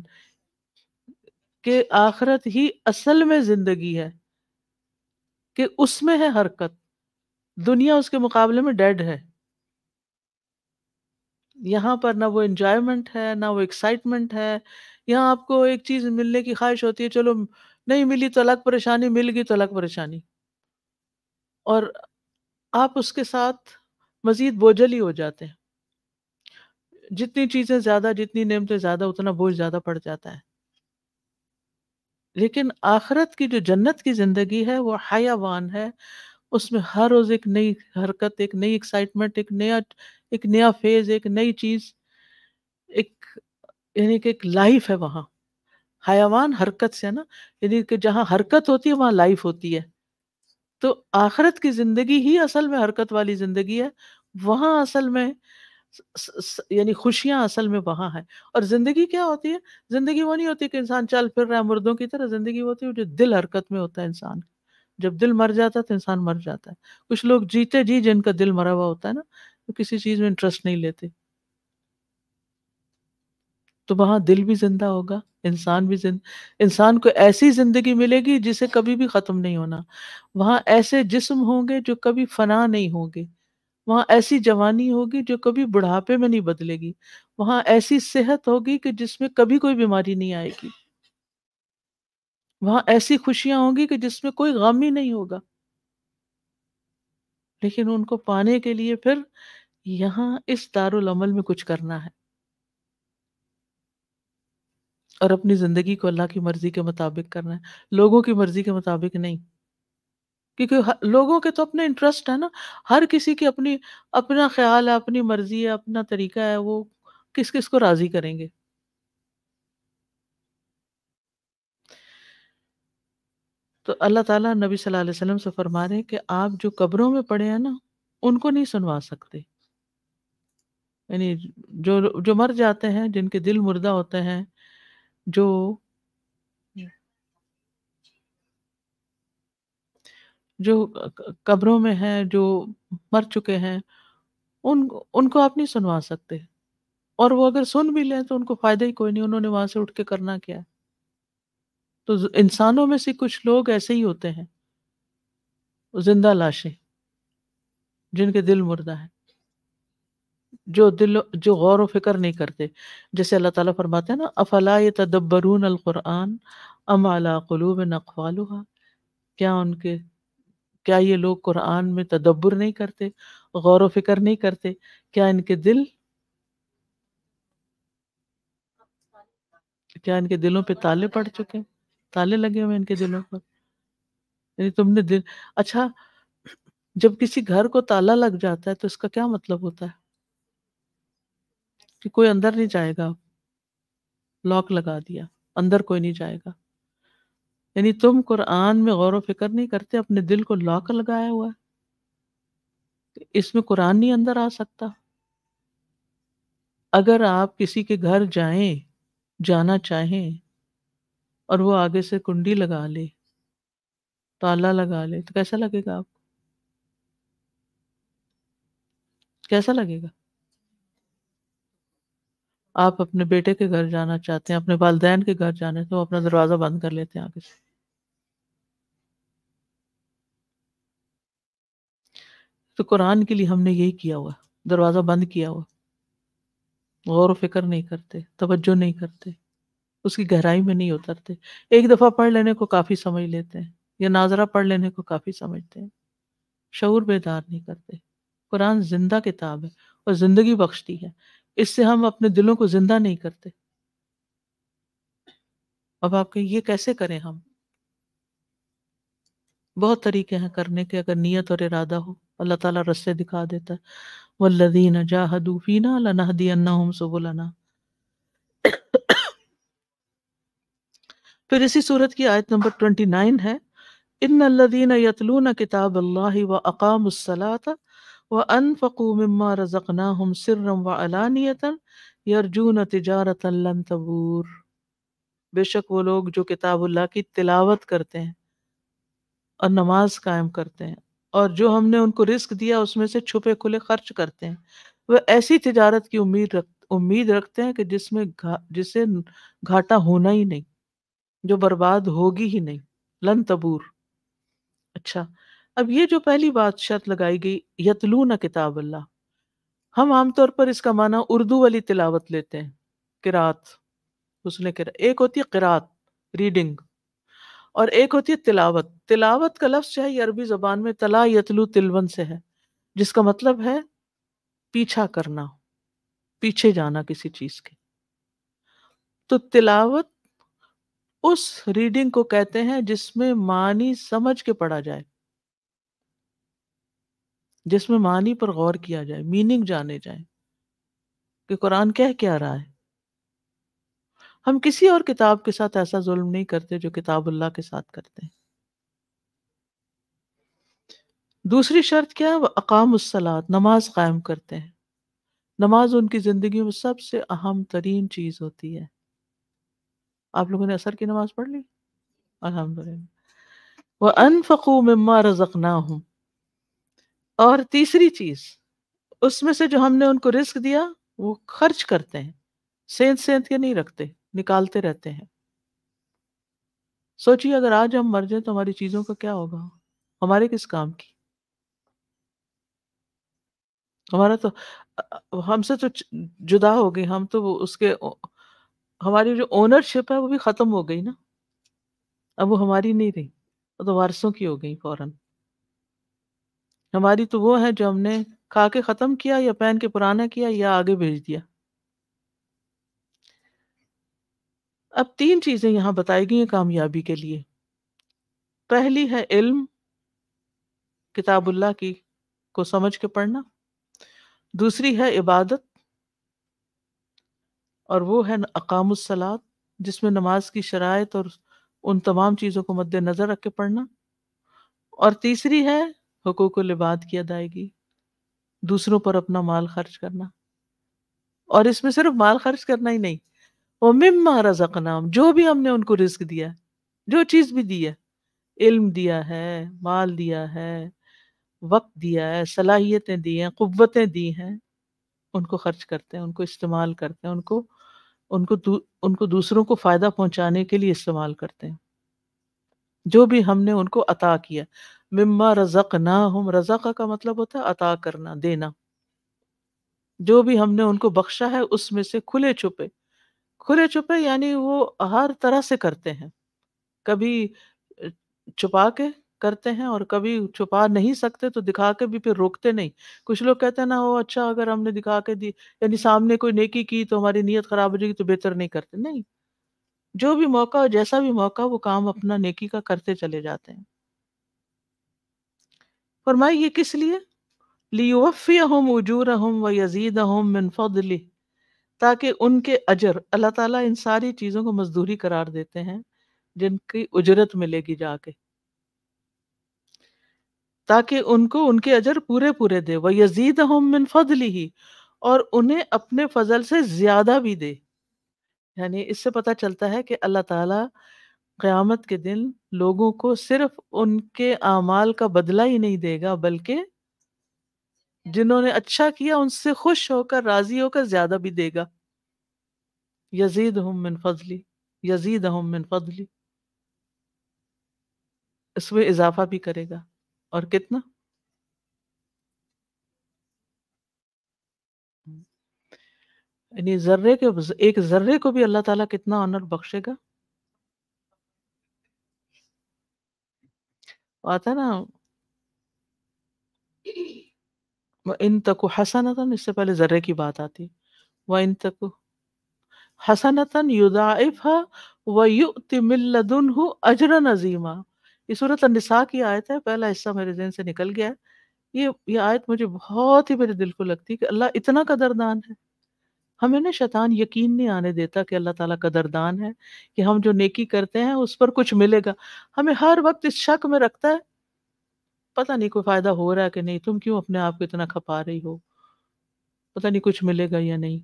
S1: के आखरत ही असल में जिंदगी है कि उसमें है हरकत दुनिया उसके मुकाबले में डेड है यहां पर ना वो एंजॉयमेंट है ना वो एक्साइटमेंट है यहाँ आपको एक चीज मिलने की ख्वाहिश होती है चलो नहीं मिली तो अलग परेशानी मिल गई तो अलग परेशानी और आप उसके साथ मजीद बोझल ही हो जाते हैं जितनी चीजें ज्यादा जितनी नियमतें ज्यादा उतना बोझ ज्यादा पड़ जाता है लेकिन आखरत की जो जन्नत की जिंदगी है वो हयावान है उसमें हर रोज एक नई हरकत एक नई एक्साइटमेंट एक नया एक नया फेज एक नई चीज एक यानी कि एक लाइफ है वहां हयावान हरकत से है ना यानी कि जहां हरकत होती है वहां लाइफ होती है तो आखरत की जिंदगी ही असल में हरकत वाली जिंदगी है वहां असल में यानी खुशियां असल में वहां है और जिंदगी क्या होती है जिंदगी वो नहीं होती कि इंसान चल फिर रहा है मुर्दों की तरह जिंदगी वो होती है जो दिल हरकत में होता है इंसान जब दिल मर जाता है तो इंसान मर जाता है कुछ लोग जीते जी जिनका दिल मरा हुआ होता है ना तो किसी चीज में इंटरेस्ट नहीं लेते तो वहां दिल भी जिंदा होगा इंसान भी जिंदा इंसान को ऐसी जिंदगी मिलेगी जिसे कभी भी खत्म नहीं होना वहां ऐसे जिस्म होंगे जो कभी फना नहीं होंगे वहाँ ऐसी जवानी होगी जो कभी बुढ़ापे में नहीं बदलेगी वहाँ ऐसी सेहत होगी कि जिसमें कभी कोई बीमारी नहीं आएगी वहाँ ऐसी खुशियां होंगी कि जिसमें कोई गम ही नहीं होगा लेकिन उनको पाने के लिए फिर यहाँ इस दारुल अमल में कुछ करना है और अपनी जिंदगी को अल्लाह की मर्जी के मुताबिक करना है लोगों की मर्जी के मुताबिक नहीं क्योंकि लोगों के तो अपने इंटरेस्ट है ना हर किसी की अपनी अपना ख्याल है अपनी मर्जी है अपना तरीका है वो किस किस को राजी करेंगे तो अल्लाह ताला नबी सल्लल्लाहु अलैहि वसल्लम से फरमा रहे हैं कि आप जो कब्रों में पड़े हैं ना उनको नहीं सुनवा सकते यानी जो जो मर जाते हैं जिनके दिल मुर्दा होते हैं जो जो कब्रों में हैं जो मर चुके हैं उन उनको आप नहीं सुनवा सकते और वो अगर सुन भी लें तो उनको फायदा ही कोई नहीं उन्होंने वहां से उठ के करना क्या है तो इंसानों में से कुछ लोग ऐसे ही होते हैं जिंदा लाशें जिनके दिल मुर्दा है जो दिल जो गौर व फिक्र नहीं करते जैसे अल्लाह ताला फरमाते हैं ना अफला तदब्बरून अल अम अला कलूब नकवालुहा क्या उनके क्या ये लोग कुरान में तदब्बर नहीं करते गौर व फिक्र नहीं करते क्या इनके दिल क्या इनके दिलों पे ताले पड़ चुके हैं ताले लगे हुए इनके दिलों पर यानी तुमने दिल अच्छा जब किसी घर को ताला लग जाता है तो इसका क्या मतलब होता है कि कोई अंदर नहीं जाएगा लॉक लगा दिया अंदर कोई नहीं जाएगा यानी तुम कुरान में गौर फिक्र नहीं करते अपने दिल को लॉक लगाया हुआ है इसमें कुरान नहीं अंदर आ सकता अगर आप किसी के घर जाए जाना चाहें और वो आगे से कुंडी लगा ले ताला लगा ले तो कैसा लगेगा आपको कैसा लगेगा आप अपने बेटे के घर जाना चाहते हैं अपने वालदेन के घर जाने तो वो अपना दरवाज़ा बंद कर लेते हैं आगे से तो कुरान के लिए हमने यही किया हुआ दरवाज़ा बंद किया हुआ गौर फिक्र नहीं करते तवज्जो नहीं करते उसकी गहराई में नहीं उतरते एक दफ़ा पढ़ लेने को काफ़ी समझ लेते हैं या नाजरा पढ़ लेने को काफ़ी समझते हैं शूर बेदार नहीं करते कुरान जिंदा किताब है और ज़िंदगी बख्शती है इससे हम अपने दिलों को ज़िंदा नहीं करते अब कहें ये कैसे करें हम बहुत तरीके हैं करने के अगर नीयत और इरादा हो अल्लाह ताला रस्ते दिखा देता है वल्लदीन जाहदूफीना लनहदीन्नहुम सुबुलना फिर इसी सूरत की आयत नंबर ट्वेंटी नाइन है इन अल्लदीन यतलून किताब अल्लाह व अकामसलात व अनफकू मम्मा रज़क़ना हम सिरम व अलानियतन यरजून तजारत लन तबूर बेशक वो लोग जो किताबुल्ला की तिलावत करते हैं और नमाज कायम करते हैं और जो हमने उनको रिस्क दिया उसमें से छुपे खुले खर्च करते हैं वह ऐसी तजारत की उम्मीद रख उम्मीद रखते हैं कि जिसमें घा जिसे घाटा होना ही नहीं जो बर्बाद होगी ही नहीं लन तबूर अच्छा अब ये जो पहली बात शर्त लगाई गई यतलू न किताब अल्लाह हम आमतौर पर इसका माना उर्दू वाली तिलावत लेते हैं किरात उसने किरा एक होती है किरात रीडिंग और एक होती है तिलावत तिलावत का लफ्ज है ये अरबी जबान में तला यतलू तिलवन से है जिसका मतलब है पीछा करना पीछे जाना किसी चीज के तो तिलावत उस रीडिंग को कहते हैं जिसमें मानी समझ के पढ़ा जाए जिसमें मानी पर गौर किया जाए मीनिंग जाने जाए कि कुरान कह क्या रहा है हम किसी और किताब के साथ ऐसा जुल्म नहीं करते जो अल्लाह के साथ करते हैं दूसरी शर्त क्या है वह अकाम सलात नमाज कायम करते हैं नमाज उनकी ज़िंदगी में सबसे अहम तरीन चीज़ होती है आप लोगों ने असर की नमाज पढ़ ली अलहमद वह फकू मम्मा रजक ना हूँ और तीसरी चीज़ उसमें से जो हमने उनको रिस्क दिया वो खर्च करते हैं सेंध सेंध के नहीं रखते निकालते रहते हैं सोचिए अगर आज हम मर जाए तो हमारी चीजों का क्या होगा हमारे किस काम की हमारा तो हमसे तो जुदा हो गई हम तो उसके हमारी जो ओनरशिप है वो भी खत्म हो गई ना अब वो हमारी नहीं रही वो तो वारसों की हो गई फौरन हमारी तो वो है जो हमने खा के खत्म किया या पहन के पुराना किया या आगे भेज दिया अब तीन चीजें यहां बताई गई हैं कामयाबी के लिए पहली है इल्म किताबुल्ला की को समझ के पढ़ना दूसरी है इबादत और वो है अकामसलात जिसमें नमाज की शराय और उन तमाम चीज़ों को मद्देनज़र रख के पढ़ना और तीसरी है हकूक लिबाद की अदायगी दूसरों पर अपना माल खर्च करना और इसमें सिर्फ माल खर्च करना ही नहीं वो मिम्मा रजक नाम जो भी हमने उनको रिस्क दिया है जो चीज़ भी दी है इल्म दिया है माल दिया है वक्त दिया है सलाहियतें दी हैं कुतें दी हैं उनको खर्च करते हैं उनको इस्तेमाल करते हैं उनको उनको दू, उनको दूसरों को फ़ायदा पहुंचाने के लिए इस्तेमाल करते हैं जो भी हमने उनको अता किया मिम्मा रजक ना हम रजक का मतलब होता है अता करना देना जो भी हमने उनको बख्शा है उसमें से खुले छुपे खुले छुपे यानी वो हर तरह से करते हैं कभी छुपा के करते हैं और कभी छुपा नहीं सकते तो दिखा के भी फिर रोकते नहीं कुछ लोग कहते हैं ना वो अच्छा अगर हमने दिखा के दी यानी सामने कोई नेकी की तो हमारी नीयत खराब हो जाएगी तो बेहतर नहीं करते नहीं जो भी मौका जैसा भी मौका वो काम अपना नेकी का करते चले जाते हैं फरमाई ये किस लिए लियोफ़ी हम उजूर हम व यजीद हम मिनफली ताकि उनके अजर अल्लाह ताला इन सारी चीज़ों को मजदूरी करार देते हैं जिनकी उजरत मिलेगी जाके ताकि उनको उनके अजर पूरे पूरे दे वह यजीद मिन फजली ही और उन्हें अपने फजल से ज्यादा भी दे यानी इससे पता चलता है कि अल्लाह ताला क़यामत के दिन लोगों को सिर्फ उनके अमाल का बदला ही नहीं देगा बल्कि जिन्होंने अच्छा किया उनसे खुश होकर राजी होकर ज्यादा भी देगा यजीद हम मिन फजली यजीद हम मिन फजली इसमें इजाफा भी करेगा और कितना यानी जर्रे के एक जर्रे को भी अल्लाह ताला कितना ऑनर बख्शेगा आता है ना इन तक हसन इससे पहले जर्रे की बात आती वह इन तक हसनतन युदाइफ हु अजरन अजीमा ये सूरत निसा की आयत है पहला हिस्सा मेरे जहन से निकल गया है ये ये आयत मुझे बहुत ही मेरे दिल को लगती है कि अल्लाह इतना कदरदान है हमें ना शैतान यकीन नहीं आने देता कि अल्लाह ताला कदरदान है कि हम जो नेकी करते हैं उस पर कुछ मिलेगा हमें हर वक्त इस शक में रखता है पता नहीं कोई फायदा हो रहा है कि नहीं तुम क्यों अपने आप को इतना खपा रही हो पता नहीं कुछ मिलेगा या नहीं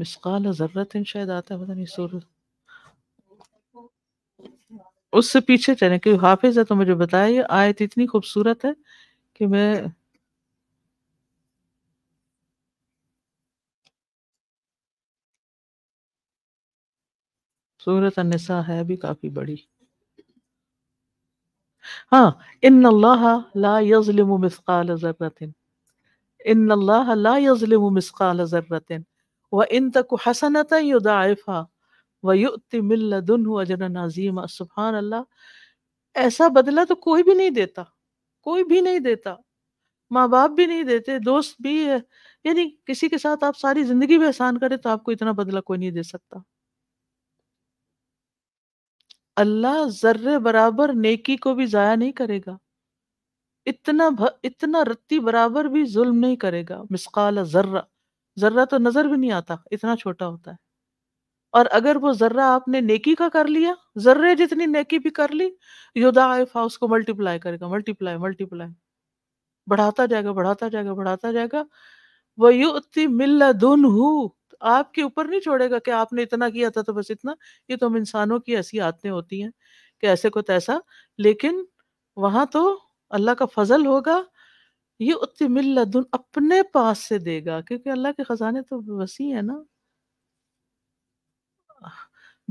S1: मिसकाल जर्रत शायद आता है पता नहीं सूरत उससे पीछे चले क्योंकि हाफिज है तो मुझे बताया ये आयत इतनी खूबसूरत है कि मैं सूरत अनसा है भी काफी बड़ी हाँ इन अल्लाह ला यजलिम मिसकाल जर्रतिन इन अल्लाह ला यजलिम मिसकाल जर्रतिन व इन तक हसनत युदाइफा व युति मिल्लदन अजर नाजीम सुबहान अल्लाह ऐसा बदला तो कोई भी नहीं देता कोई भी नहीं देता माँ बाप भी नहीं देते दोस्त भी है यानी किसी के साथ आप सारी जिंदगी भी एहसान करें तो आपको इतना बदला कोई नहीं दे सकता अल्लाह जर्रे बराबर नेकी को भी जाया नहीं करेगा इतना भ, इतना रत्ती बराबर भी जुल्म नहीं करेगा मिसकाल जर्रा जर्रा तो नजर भी नहीं आता इतना छोटा होता है और अगर वो जर्रा आपने नेकी का कर लिया जर्रे जितनी नेकी भी कर ली युदा आयफा उसको मल्टीप्लाई करेगा मल्टीप्लाई मल्टीप्लाई बढ़ाता जाएगा बढ़ाता जाएगा बढ़ाता जाएगा वो युति मिल्ला दुन हु आपके ऊपर नहीं छोड़ेगा कि आपने इतना किया था तो बस इतना ये तो हम इंसानों की ऐसी आदतें होती हैं कि ऐसे को तैसा लेकिन वहां तो अल्लाह का फजल होगा ये उत्तिमिल दुन अपने पास से देगा क्योंकि अल्लाह के खजाने तो वसी है ना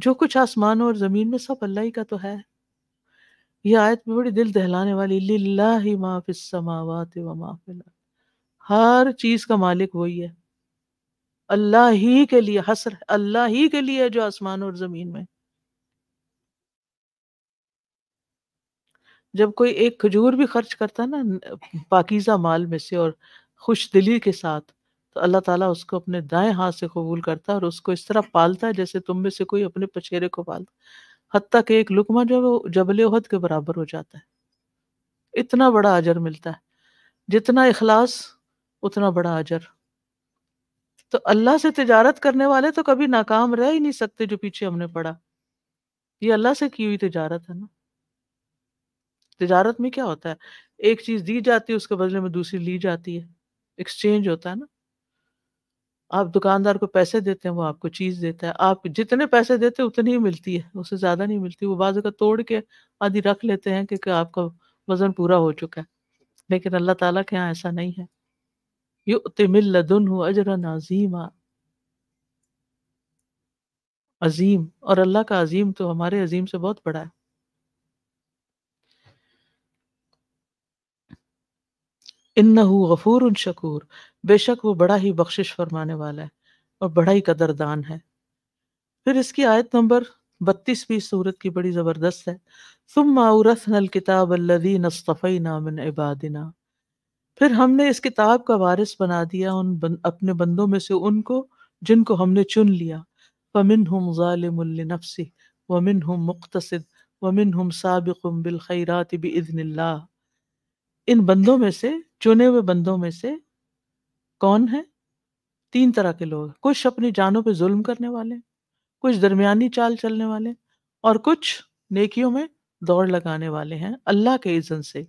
S1: जो कुछ आसमान और जमीन में सब अल्लाह ही का तो है यह आयत भी बड़ी दिल दहलाने वाली लिल्ला ही माफिस माफिल हर चीज का मालिक वही है अल्लाह ही के लिए हसर अल्लाह ही के लिए जो आसमान और जमीन में जब कोई एक खजूर भी खर्च करता है ना पाकिजा माल में से और खुश दिली के साथ तो अल्लाह ताला उसको अपने दाएं हाथ से कबूल करता है और उसको इस तरह पालता है जैसे तुम में से कोई अपने पछेरे को पालता हती के एक लुकमा जो है वो जबले उहद के बराबर हो जाता है इतना बड़ा अजर मिलता है जितना इखलास उतना बड़ा अजर तो अल्लाह से तिजारत करने वाले तो कभी नाकाम रह ही नहीं सकते जो पीछे हमने पढ़ा ये अल्लाह से की हुई तिजारत है ना तजारत में क्या होता है एक चीज दी जाती है उसके बदले में दूसरी ली जाती है एक्सचेंज होता है ना आप दुकानदार को पैसे देते हैं वो आपको चीज देता है आप जितने पैसे देते हैं उतनी ही मिलती है उससे ज्यादा नहीं मिलती वो बाजू का तोड़ के आधी रख लेते हैं क्योंकि आपका वजन पूरा हो चुका है लेकिन अल्लाह ताला के यहाँ ऐसा नहीं है युतिमिल्लदुन अजर नाजीमा अजीम और अल्लाह का अजीम तो हमारे अजीम से बहुत बड़ा है इन्नहु गफूर उन शकूर बेशक वो बड़ा ही बख्शिश फरमाने वाला है और बड़ा ही कदरदान है फिर इसकी आयत नंबर बत्तीसवीं सूरत की बड़ी ज़बरदस्त है सुम आउरसन किताब अल्लदी नस्तफ़ी नामिन इबादिना फिर हमने इस किताब का वारिस बना दिया उन बन, अपने बंदों में से उनको जिनको हमने चुन लिया फ़मिन हम ालिमनफसी वमिन हम मुख्तसद वमिन हम साबिकुम बिलखैरात बिल्ला इन बंदों में से चुने हुए बंदों में से कौन है तीन तरह के लोग कुछ अपनी जानों पे जुल्म करने वाले कुछ दरमियानी चाल चलने वाले और कुछ नेकियों में दौड़ लगाने वाले हैं अल्लाह के इज़न से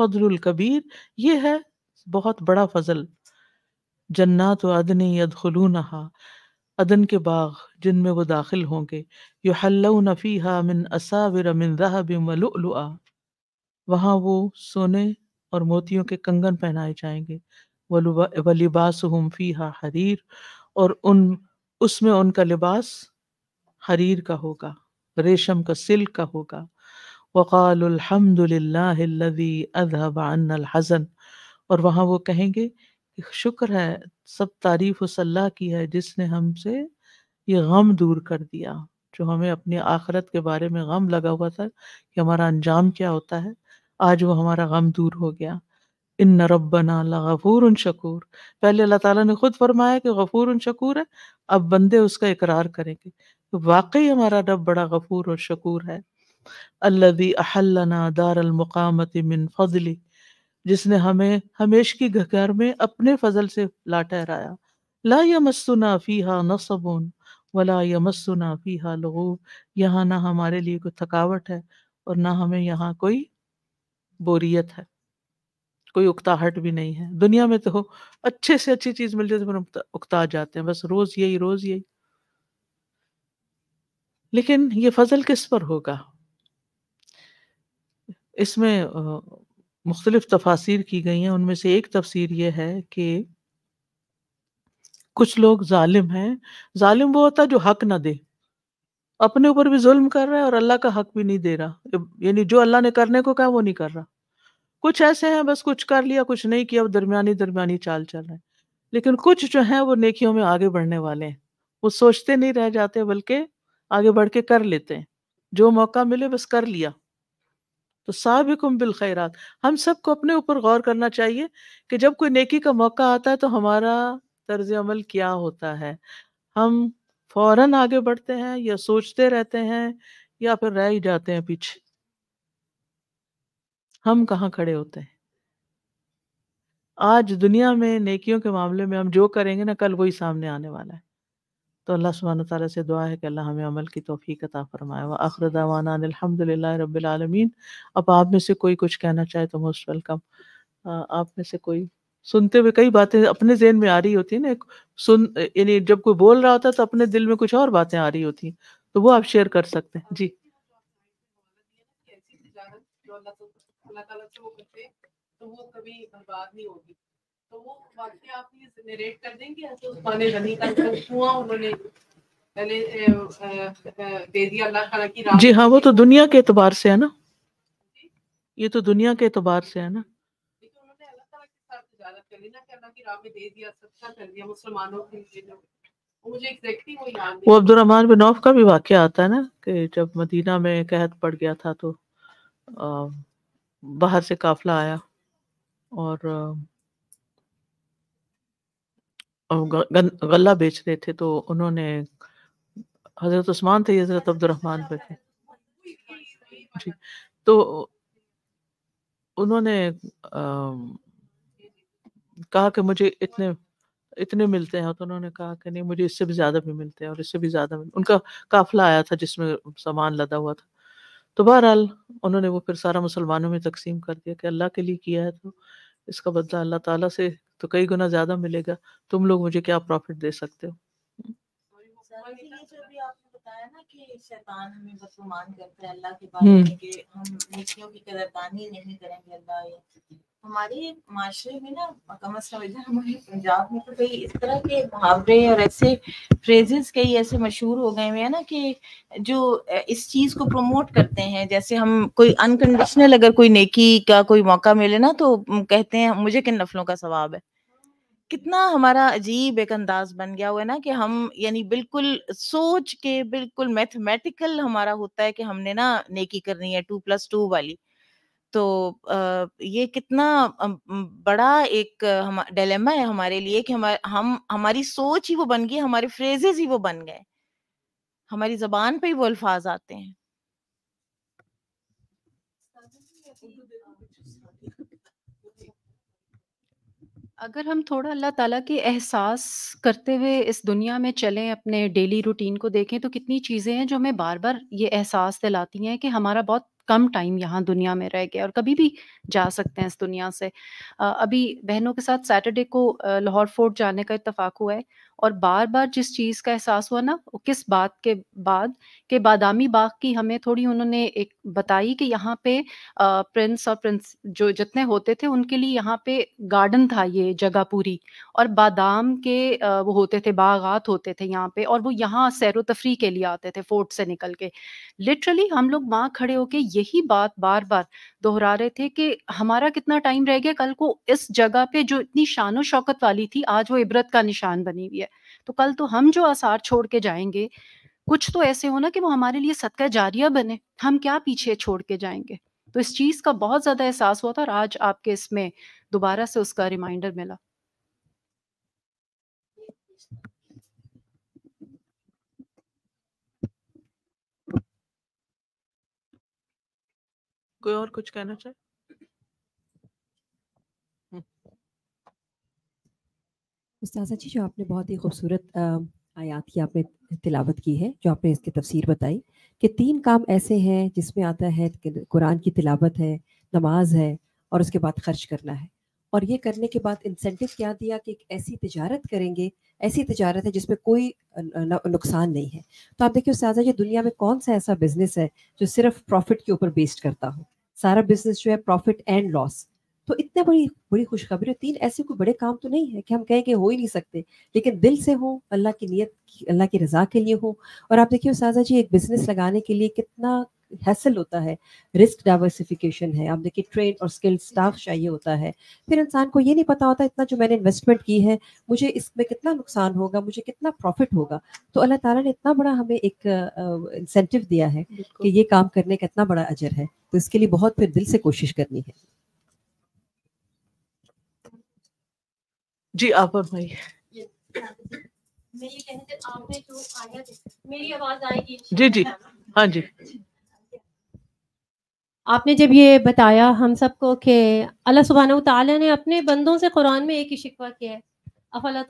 S1: फजलुल कबीर ये है बहुत बड़ा फजल जन्नात अदनी यदखलूनहा अदन के बाग जिनमें वो दाखिल होंगे युहल्लौन फीहा मिन असाविर मिन ज़हब वलुआ वहाँ वो सोने और मोतियों के कंगन पहनाए जाएंगे व लिबास हुम्फी हा हरीर और उन उसमें उनका लिबास हरीर का होगा रेशम का सिल्क का होगा वक़ाल अलहमदिल्लाजी अजहब الحزن और वहाँ वो कहेंगे कि शुक्र है सब तारीफ अल्लाह की है जिसने हमसे ये गम दूर कर दिया जो हमें अपनी आखरत के बारे में गम लगा हुआ था कि हमारा अंजाम क्या होता है आज वो हमारा गम दूर हो गया इन न रबना गफूर शकूर पहले अल्लाह ताला ने खुद फरमाया कि गफूर शकूर है अब बंदे उसका इकरार करेंगे तो वाकई हमारा रब बड़ा गफूर और शकूर है अल्लदी अहलना दारमकामत मिन फजली जिसने हमें हमेश की घर में अपने फजल से ला ठहराया ला यमस्सुना फीहा नसबुन वला यमस्सुना फीहा लगूब यहाँ ना हमारे लिए कोई थकावट है और ना हमें यहाँ कोई बोरियत है कोई उकताहट भी नहीं है दुनिया में तो हो अच्छे से अच्छी चीज मिल जाती तो है उकता जाते हैं बस रोज यही रोज यही लेकिन ये फजल किस पर होगा इसमें मुख्तलिफ तफासिर की गई हैं उनमें से एक तफसीर ये है कि कुछ लोग जालिम हैं जालिम वो होता है जो हक ना दे अपने ऊपर भी जुल्म कर रहा है और अल्लाह का हक भी नहीं दे रहा यानी जो अल्लाह ने करने को कहा वो नहीं कर रहा कुछ ऐसे हैं बस कुछ कर लिया कुछ नहीं किया दरमियानी दरमियानी चाल चल रहे हैं लेकिन कुछ जो हैं वो नेकियों में आगे बढ़ने वाले हैं वो सोचते नहीं रह जाते बल्कि आगे बढ़ के कर लेते हैं जो मौका मिले बस कर लिया तो साबिकुम बिल खैरात हम सबको अपने ऊपर गौर करना चाहिए कि जब कोई नेकी का मौका आता है तो हमारा तर्ज अमल क्या होता है हम फौरन आगे बढ़ते हैं या सोचते रहते हैं या फिर रह ही जाते हैं पीछे हम कहाँ खड़े होते हैं आज दुनिया में नेकियों के मामले में हम जो करेंगे ना कल वही सामने आने वाला है तो अल्लाह सुबहान तला से दुआ है कि अल्लाह हमें अमल की तोफ़ीक अता फरमाए व आखिर दावाना अलहमदिल्ला रबालमीन अब आप में से कोई कुछ कहना चाहे तो मोस्ट वेलकम आप में से कोई सुनते हुए कई बातें अपने जेन में आ रही होती है ना सुन यानी जब कोई बोल रहा होता है तो अपने दिल में कुछ और बातें आ रही होती हैं तो वो आप शेयर कर सकते हैं जी जी हाँ वो तो दुनिया के एतबार से है ना ये तो दुनिया के एतबार से है ना
S3: वो
S1: अब्दुलरहमान बिन औफ का भी वाक्य आता है ना कि जब मदीना में कहत पड़ गया था तो बाहर से काफला आया और गल्ला बेच रहे थे तो उन्होंने हजरत उस्मान थे हजरत अब्दुलरहमान पे थे जी तो उन्होंने आ, कहा कि मुझे इतने इतने मिलते हैं तो उन्होंने कहा कि नहीं मुझे इससे भी ज़्यादा भी मिलते हैं और इससे भी ज़्यादा उनका काफिला आया था जिसमें सामान लदा हुआ था तो बहरहाल उन्होंने वो फिर सारा मुसलमानों में तकसीम कर दिया कि अल्लाह के लिए किया है तो इसका बदला अल्लाह ताला से तो कई गुना ज़्यादा मिलेगा तुम लोग मुझे क्या प्रॉफिट दे सकते हो
S4: अल्लाह के बारे हम्म। में कि हम की नहीं करेंगे अल्लाह हमारे माशरे में ना कम अज कम इधर हमारे पंजाब में तो कई इस तरह के मुहावरे और ऐसे फ्रेजेस कई ऐसे मशहूर हो गए हुए हैं ना कि जो इस चीज को प्रमोट करते हैं जैसे हम कोई अनकंडीशनल अगर कोई नेकी का कोई मौका मिले ना तो कहते हैं मुझे किन नफलों का सवाब है कितना हमारा अजीब एक अंदाज बन गया हुआ है ना कि हम यानी बिल्कुल सोच के बिल्कुल मैथमेटिकल हमारा होता है कि हमने ना नेकी करनी है टू प्लस टू वाली तो अ, ये कितना बड़ा एक डेलेमा है हमारे लिए कि हमारे हम हमारी सोच ही वो बन गई हमारे फ्रेजेस ही वो बन गए हमारी जबान पे ही वो अल्फाज आते हैं
S3: अगर हम थोड़ा अल्लाह ताला के एहसास करते हुए इस दुनिया में चलें अपने डेली रूटीन को देखें तो कितनी चीज़ें हैं जो हमें बार बार ये एहसास दिलाती हैं कि हमारा बहुत कम टाइम यहाँ दुनिया में रह गया और कभी भी जा सकते हैं इस दुनिया से अभी बहनों के साथ सैटरडे को लाहौर फोर्ट जाने का इतफाक हुआ है और बार बार जिस चीज़ का एहसास हुआ ना वो किस बात के बाद के बादामी बाग की हमें थोड़ी उन्होंने एक बताई कि यहाँ पे प्रिंस और प्रिंस जो जितने होते थे उनके लिए यहाँ पे गार्डन था ये जगह पूरी और बादाम के वो होते थे बागात होते थे यहाँ पे और वो यहाँ सैर तफरी के लिए आते थे फोर्ट से निकल के लिटरली हम लोग वहां खड़े होके यही बात बार बार दोहरा रहे थे कि हमारा कितना टाइम रह गया कल को इस जगह पे जो इतनी शान शौकत वाली थी आज वो इबरत का निशान बनी हुई है तो कल तो हम जो आसार छोड़ के जाएंगे कुछ तो ऐसे होना कि वो हमारे लिए सदका जारिया बने हम क्या पीछे छोड़ के जाएंगे तो इस चीज का बहुत ज्यादा एहसास हुआ था और आज आपके इसमें दोबारा से उसका रिमाइंडर मिला
S1: कोई और कुछ कहना चाहे
S2: हम्म। उस्ताजा जी जो आपने बहुत ही खूबसूरत आयात की आपने तिलावत की है जो आपने इसकी तफसीर बताई कि तीन काम ऐसे हैं जिसमें आता है कुरान की तिलावत है नमाज है और उसके बाद खर्च करना है और ये करने के बाद इंसेंटिव क्या दिया कि एक ऐसी तजारत करेंगे ऐसी तजारत है जिसमें कोई नुकसान नहीं है तो आप देखिए उस्ताजा ये दुनिया में कौन सा ऐसा बिजनेस है जो सिर्फ प्रॉफिट के ऊपर बेस्ड करता हो सारा बिजनेस जो है प्रॉफिट एंड लॉस तो इतने बड़ी बड़ी खुशखबरी तीन ऐसे कोई बड़े काम तो नहीं है कि हम कहें कि हो ही नहीं सकते लेकिन दिल से हो अल्लाह की नीयत अल्लाह की रजा के लिए हो और आप देखिए साजा जी एक बिजनेस लगाने के लिए कितना हैसल होता है रिस्क डाइवर्सिफिकेशन है आप देखिए ट्रेन और स्किल्ड स्टाफ चाहिए होता है फिर इंसान को ये नहीं पता होता इतना जो मैंने इन्वेस्टमेंट की है मुझे इसमें कितना नुकसान होगा मुझे कितना प्रॉफिट होगा तो अल्लाह ताला ने इतना बड़ा हमें एक इंसेंटिव दिया है कि ये काम करने का इतना बड़ा अजर है तो इसके लिए बहुत फिर दिल से कोशिश करनी है जी आप फरमाइए मेरी कहने आपने जो आया
S3: मेरी आवाज आएगी जी जी हाँ जी आपने जब ये बताया हम सबको कि अल्लाह सुबहाना तला ने अपने बंदों से कुरान में एक ही शिकवा किया है अफला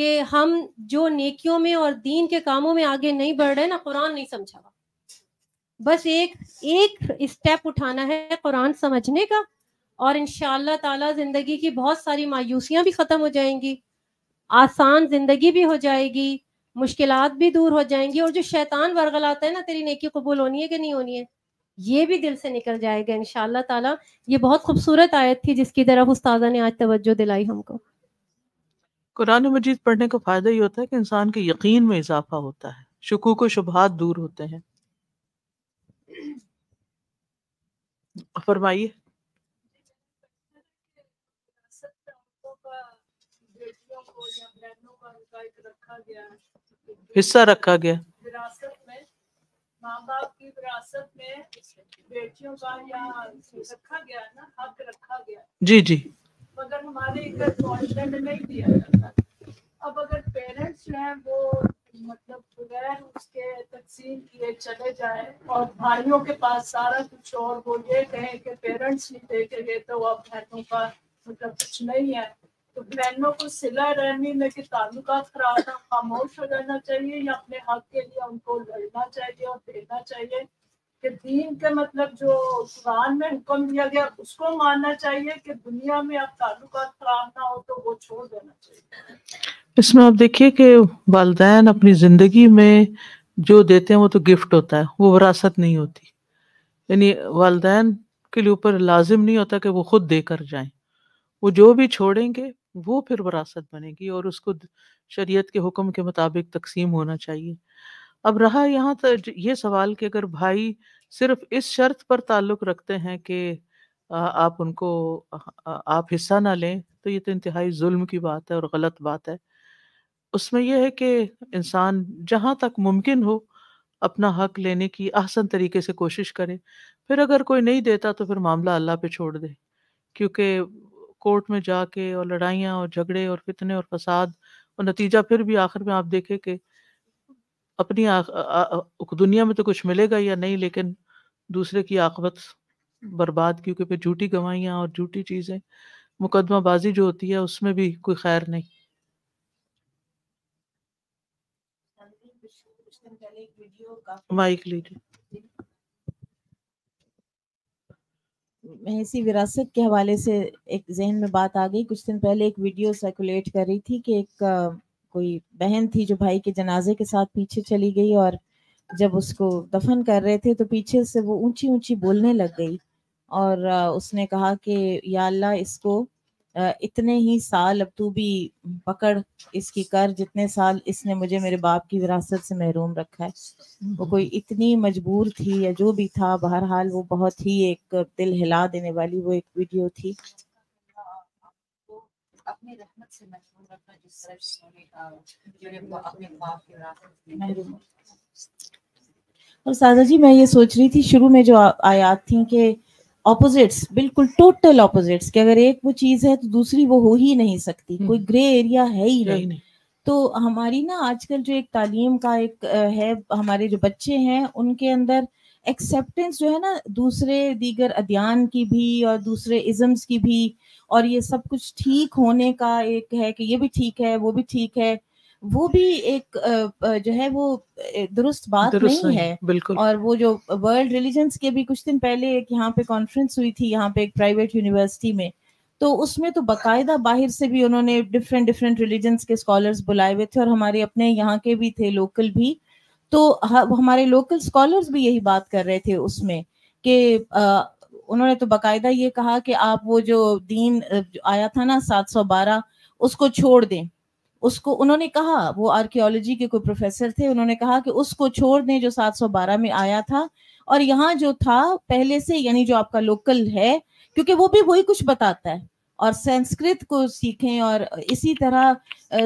S3: कि हम जो नेकियों में और दीन के कामों में आगे नहीं बढ़ रहे ना कुरान नहीं समझा बस एक एक स्टेप उठाना है कुरान समझने का और इन ताला जिंदगी की बहुत सारी मायूसियां भी खत्म हो जाएंगी आसान जिंदगी भी हो जाएगी मुश्किल भी दूर हो जाएंगी और जो शैतान वर्गलाता है ना तेरी नेकी कबूल होनी है कि नहीं होनी है ये भी दिल से निकल जाएगा इन ताला ये बहुत खूबसूरत आयत थी जिसकी तरफ उस्तादा ने आज तवज्जो दिलाई हमको
S1: कुरान मजीद पढ़ने का फ़ायदा ये होता है कि इंसान के यकीन में इजाफा होता है शकू को शुभहात दूर होते हैं फरमाइए रखा गया है हिस्सा रखा गया माँ बाप की विरासत में बेटियों का हक रखा गया जी जी मगर हमारे इधर नहीं दिया जाता अब अगर पेरेंट्स जो है वो मतलब बगैर उसके तकसीम किए चले जाए और भाइयों के पास सारा कुछ और वो ये कहें कि पेरेंट्स नहीं देखेंगे तो अब बहनों का मतलब कुछ नहीं है तो बहनों को सिला रहने में कि ताल्लुक खराब ना खामोश हो जाना चाहिए या अपने हक के लिए उनको लड़ना चाहिए और देना चाहिए कि दीन के मतलब जो कुरान में हुक्म दिया गया उसको मानना चाहिए कि दुनिया में अब ताल्लुक खराब ना हो तो वो छोड़ देना चाहिए इसमें आप देखिए कि वालदेन अपनी ज़िंदगी में जो देते हैं वो तो गिफ्ट होता है वो विरासत नहीं होती यानी वालदेन के लिए ऊपर लाजिम नहीं होता कि वो खुद दे कर जाएं वो जो भी छोड़ेंगे वो फिर वरासत बनेगी और उसको शरीयत के हुक्म के मुताबिक तकसीम होना चाहिए अब रहा यहाँ तक ये सवाल कि अगर भाई सिर्फ इस शर्त पर ताल्लुक़ रखते हैं कि आप उनको आप हिस्सा ना लें तो ये तो इंतहाई जुल्म की बात है और गलत बात है उसमें यह है कि इंसान जहाँ तक मुमकिन हो अपना हक लेने की आसन तरीके से कोशिश करे फिर अगर कोई नहीं देता तो फिर मामला अल्लाह पे छोड़ दे क्योंकि कोर्ट में जाके और लड़ाइयाँ और झगड़े और फितने और फसाद और नतीजा फिर भी आखिर में आप देखे कि अपनी दुनिया में तो कुछ मिलेगा या नहीं लेकिन दूसरे की आकबत बर्बाद क्योंकि फिर झूठी गवाहियाँ और झूठी चीज़ें मुकदमाबाजी जो होती है उसमें भी कोई खैर नहीं माइक लीजिए
S4: इसी विरासत के हवाले से एक जहन में बात आ गई कुछ दिन पहले एक वीडियो सर्कुलेट कर रही थी कि एक कोई बहन थी जो भाई के जनाजे के साथ पीछे चली गई और जब उसको दफन कर रहे थे तो पीछे से वो ऊंची ऊंची बोलने लग गई और उसने कहा कि या अल्लाह इसको इतने ही साल अब तू भी पकड़ इसकी कर जितने साल इसने मुझे मेरे बाप की विरासत से महरूम रखा है वो कोई हम्म। इतनी मजबूर थी या जो भी था बहरहाल वो बहुत ही एक दिल हिला देने वाली वो एक वीडियो थी और सादा जी मैं ये सोच रही थी शुरू में जो आयात थी कि ऑपोजिट्स बिल्कुल टोटल ऑपोजिट्स कि अगर एक वो चीज है तो दूसरी वो हो ही नहीं सकती हम्म। कोई ग्रे एरिया है ही नहीं, नहीं। तो हमारी ना आजकल जो एक तालीम का एक है हमारे जो बच्चे हैं उनके अंदर एक्सेप्टेंस जो है ना दूसरे दीगर अध्ययन की भी और दूसरे इजम्स की भी और ये सब कुछ ठीक होने का एक है कि ये भी ठीक है वो भी ठीक है वो भी एक जो है वो दुरुस्त बात दुरुस्त नहीं, है बिल्कुल और वो जो वर्ल्ड रिलीजन के भी कुछ दिन पहले एक यहाँ पे कॉन्फ्रेंस हुई थी यहाँ पे एक प्राइवेट यूनिवर्सिटी में तो उसमें तो बकायदा बाहर से भी उन्होंने डिफरेंट डिफरेंट रिलीजन्स के स्कॉलर्स बुलाए हुए थे और हमारे अपने यहाँ के भी थे लोकल भी तो हमारे लोकल स्कॉलर्स भी यही बात कर रहे थे उसमें कि उन्होंने तो बकायदा ये कहा कि आप वो जो दीन आया था ना 712 उसको छोड़ दें उसको उन्होंने कहा वो आर्कियोलॉजी के कोई प्रोफेसर थे उन्होंने कहा कि उसको छोड़ दें जो 712 में आया था और यहाँ जो था पहले से यानी जो आपका लोकल है क्योंकि वो भी वही कुछ बताता है और संस्कृत को सीखें और इसी तरह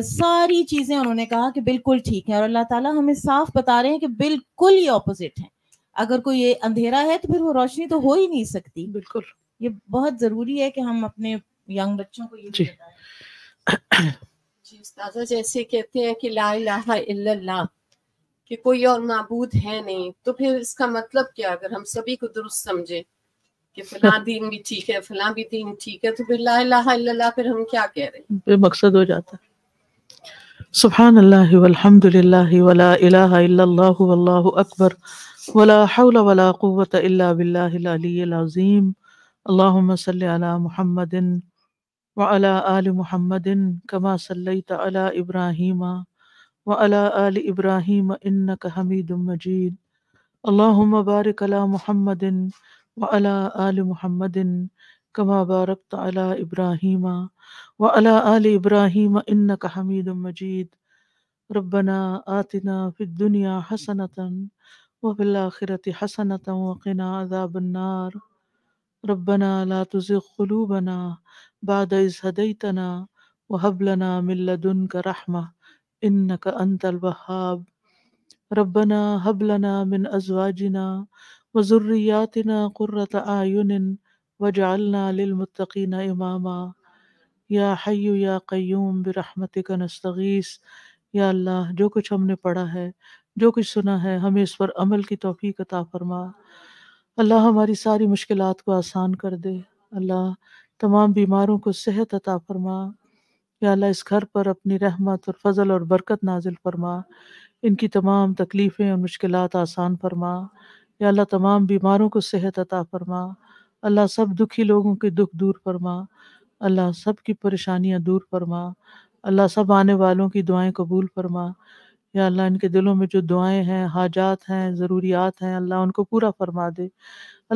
S4: सारी चीज़ें उन्होंने कहा कि बिल्कुल ठीक है और अल्लाह ताला हमें साफ बता रहे हैं कि बिल्कुल ये ऑपोजिट है अगर कोई ये अंधेरा है तो फिर वो रोशनी तो हो ही नहीं सकती बिल्कुल ये बहुत ज़रूरी है कि हम अपने यंग बच्चों को ये
S3: उस्ताजा जैसे कहते हैं कि ला इलाहा इल्लल्लाह कि कोई और मबूद है नहीं तो फिर इसका मतलब क्या अगर हम सभी को दुरुस्त समझे कि फला दीन भी ठीक है फला भी दीन ठीक है तो फिर ला इलाहा इल्लल्लाह फिर हम क्या कह
S1: रहे हैं मकसद हो जाता है والحمد لله ولا اله الا الله والله اكبر ولا حول ولا قوه الا بالله العلي العظيم اللهم صل على محمد وعلى آل محمد كما صليت على إبراهيم وعلى آل إبراهيم إنك حميد مجيد اللهم بارك على محمد وعلى آل محمد كما باركت على إبراهيم وعلى آل إبراهيم إنك حميد مجيد ربنا آتنا في الدنيا حسنة وفي الآخرة حسنة وقنا عذاب النار ربنا لا تزغ قلوبنا بعد إذ هديتنا وهب لنا من لدنك رحمة إنك أنت الوهاب ربنا هب لنا من أزواجنا وذرياتنا قرة أعين واجعلنا للمتقين إماما يا حي يا قيوم برحمتك نستغيث يا الله جو जो कुछ हमने पढ़ा है जो कुछ सुना है हमें इस पर अमल की तोफ़ी अता फरमा अल्लाह हमारी सारी मुश्किल को आसान कर दे अल्लाह तमाम बीमारों को सेहत अता फरमा या अल्लाह इस घर पर अपनी रहमत और फजल और बरकत नाजिल फरमा इनकी तमाम तकलीफ़ें और मुश्किल आसान फरमा या अल्लाह तमाम बीमारों को सेहत अता फरमा अल्लाह सब दुखी लोगों के दुख दूर फरमा अल्लाह सब की परेशानियाँ दूर फरमा अल्लाह सब आने वालों की दुआएँ कबूल फरमा या अल्लाह इनके दिलों में जो दुआएं हैं हाजात हैं ज़रूरियात हैं अल्लाह उनको पूरा फरमा दे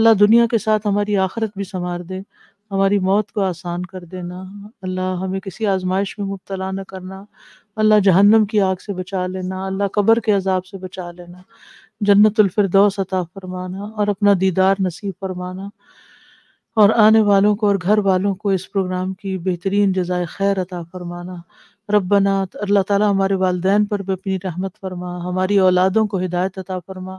S1: अल्लाह दुनिया के साथ हमारी आखरत भी संवार दे हमारी मौत को आसान कर देना अल्लाह हमें किसी आजमाइश में मुबतला न करना अल्लाह जहन्नम की आग से बचा लेना अल्लाह कब्र के अजाब से बचा लेना जन्नतफरदौस अता फरमाना और अपना दीदार नसीब फरमाना और आने वालों को और घर वालों को इस प्रोग्राम की बेहतरीन जजाय खैर अता फरमाना रबनात अल्लाह ताला हमारे वालदेन पर भी अपनी रहमत फरमा हमारी औलादों को हिदायत अता फरमा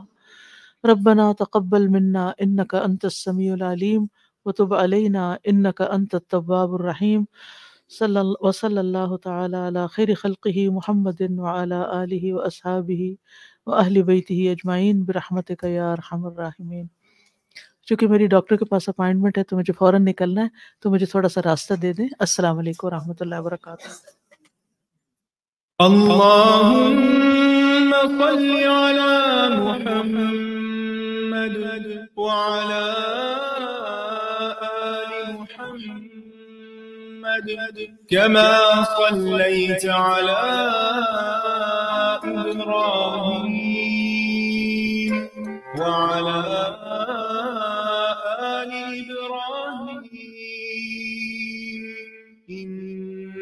S1: रबना तकबल मन्ना इन्न का अंतसमीम वतुब अलैना इन्न का अंतवाबरहीम वसल तला खैर खल़ी महमद वाला आलि व असहाबी व अहल बैत अजमाइन बरहमत का यार हमर चूंकि मेरी डॉक्टर के पास अपॉइंटमेंट है तो मुझे फ़ौरन निकलना है तो मुझे थोड़ा सा रास्ता दे दें अस्सलाम वालेकुम रहमतुल्लाहि व बरकातहू كما
S4: صليت على إبراهيم وعلى
S1: آل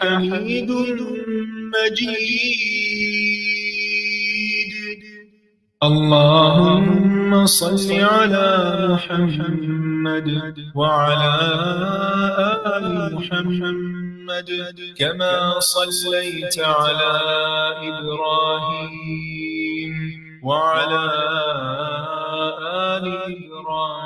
S1: حميد مجيد
S2: اللهم صل على محمد وعلى آل محمد كما صليت على إبراهيم وعلى آل
S3: إبراهيم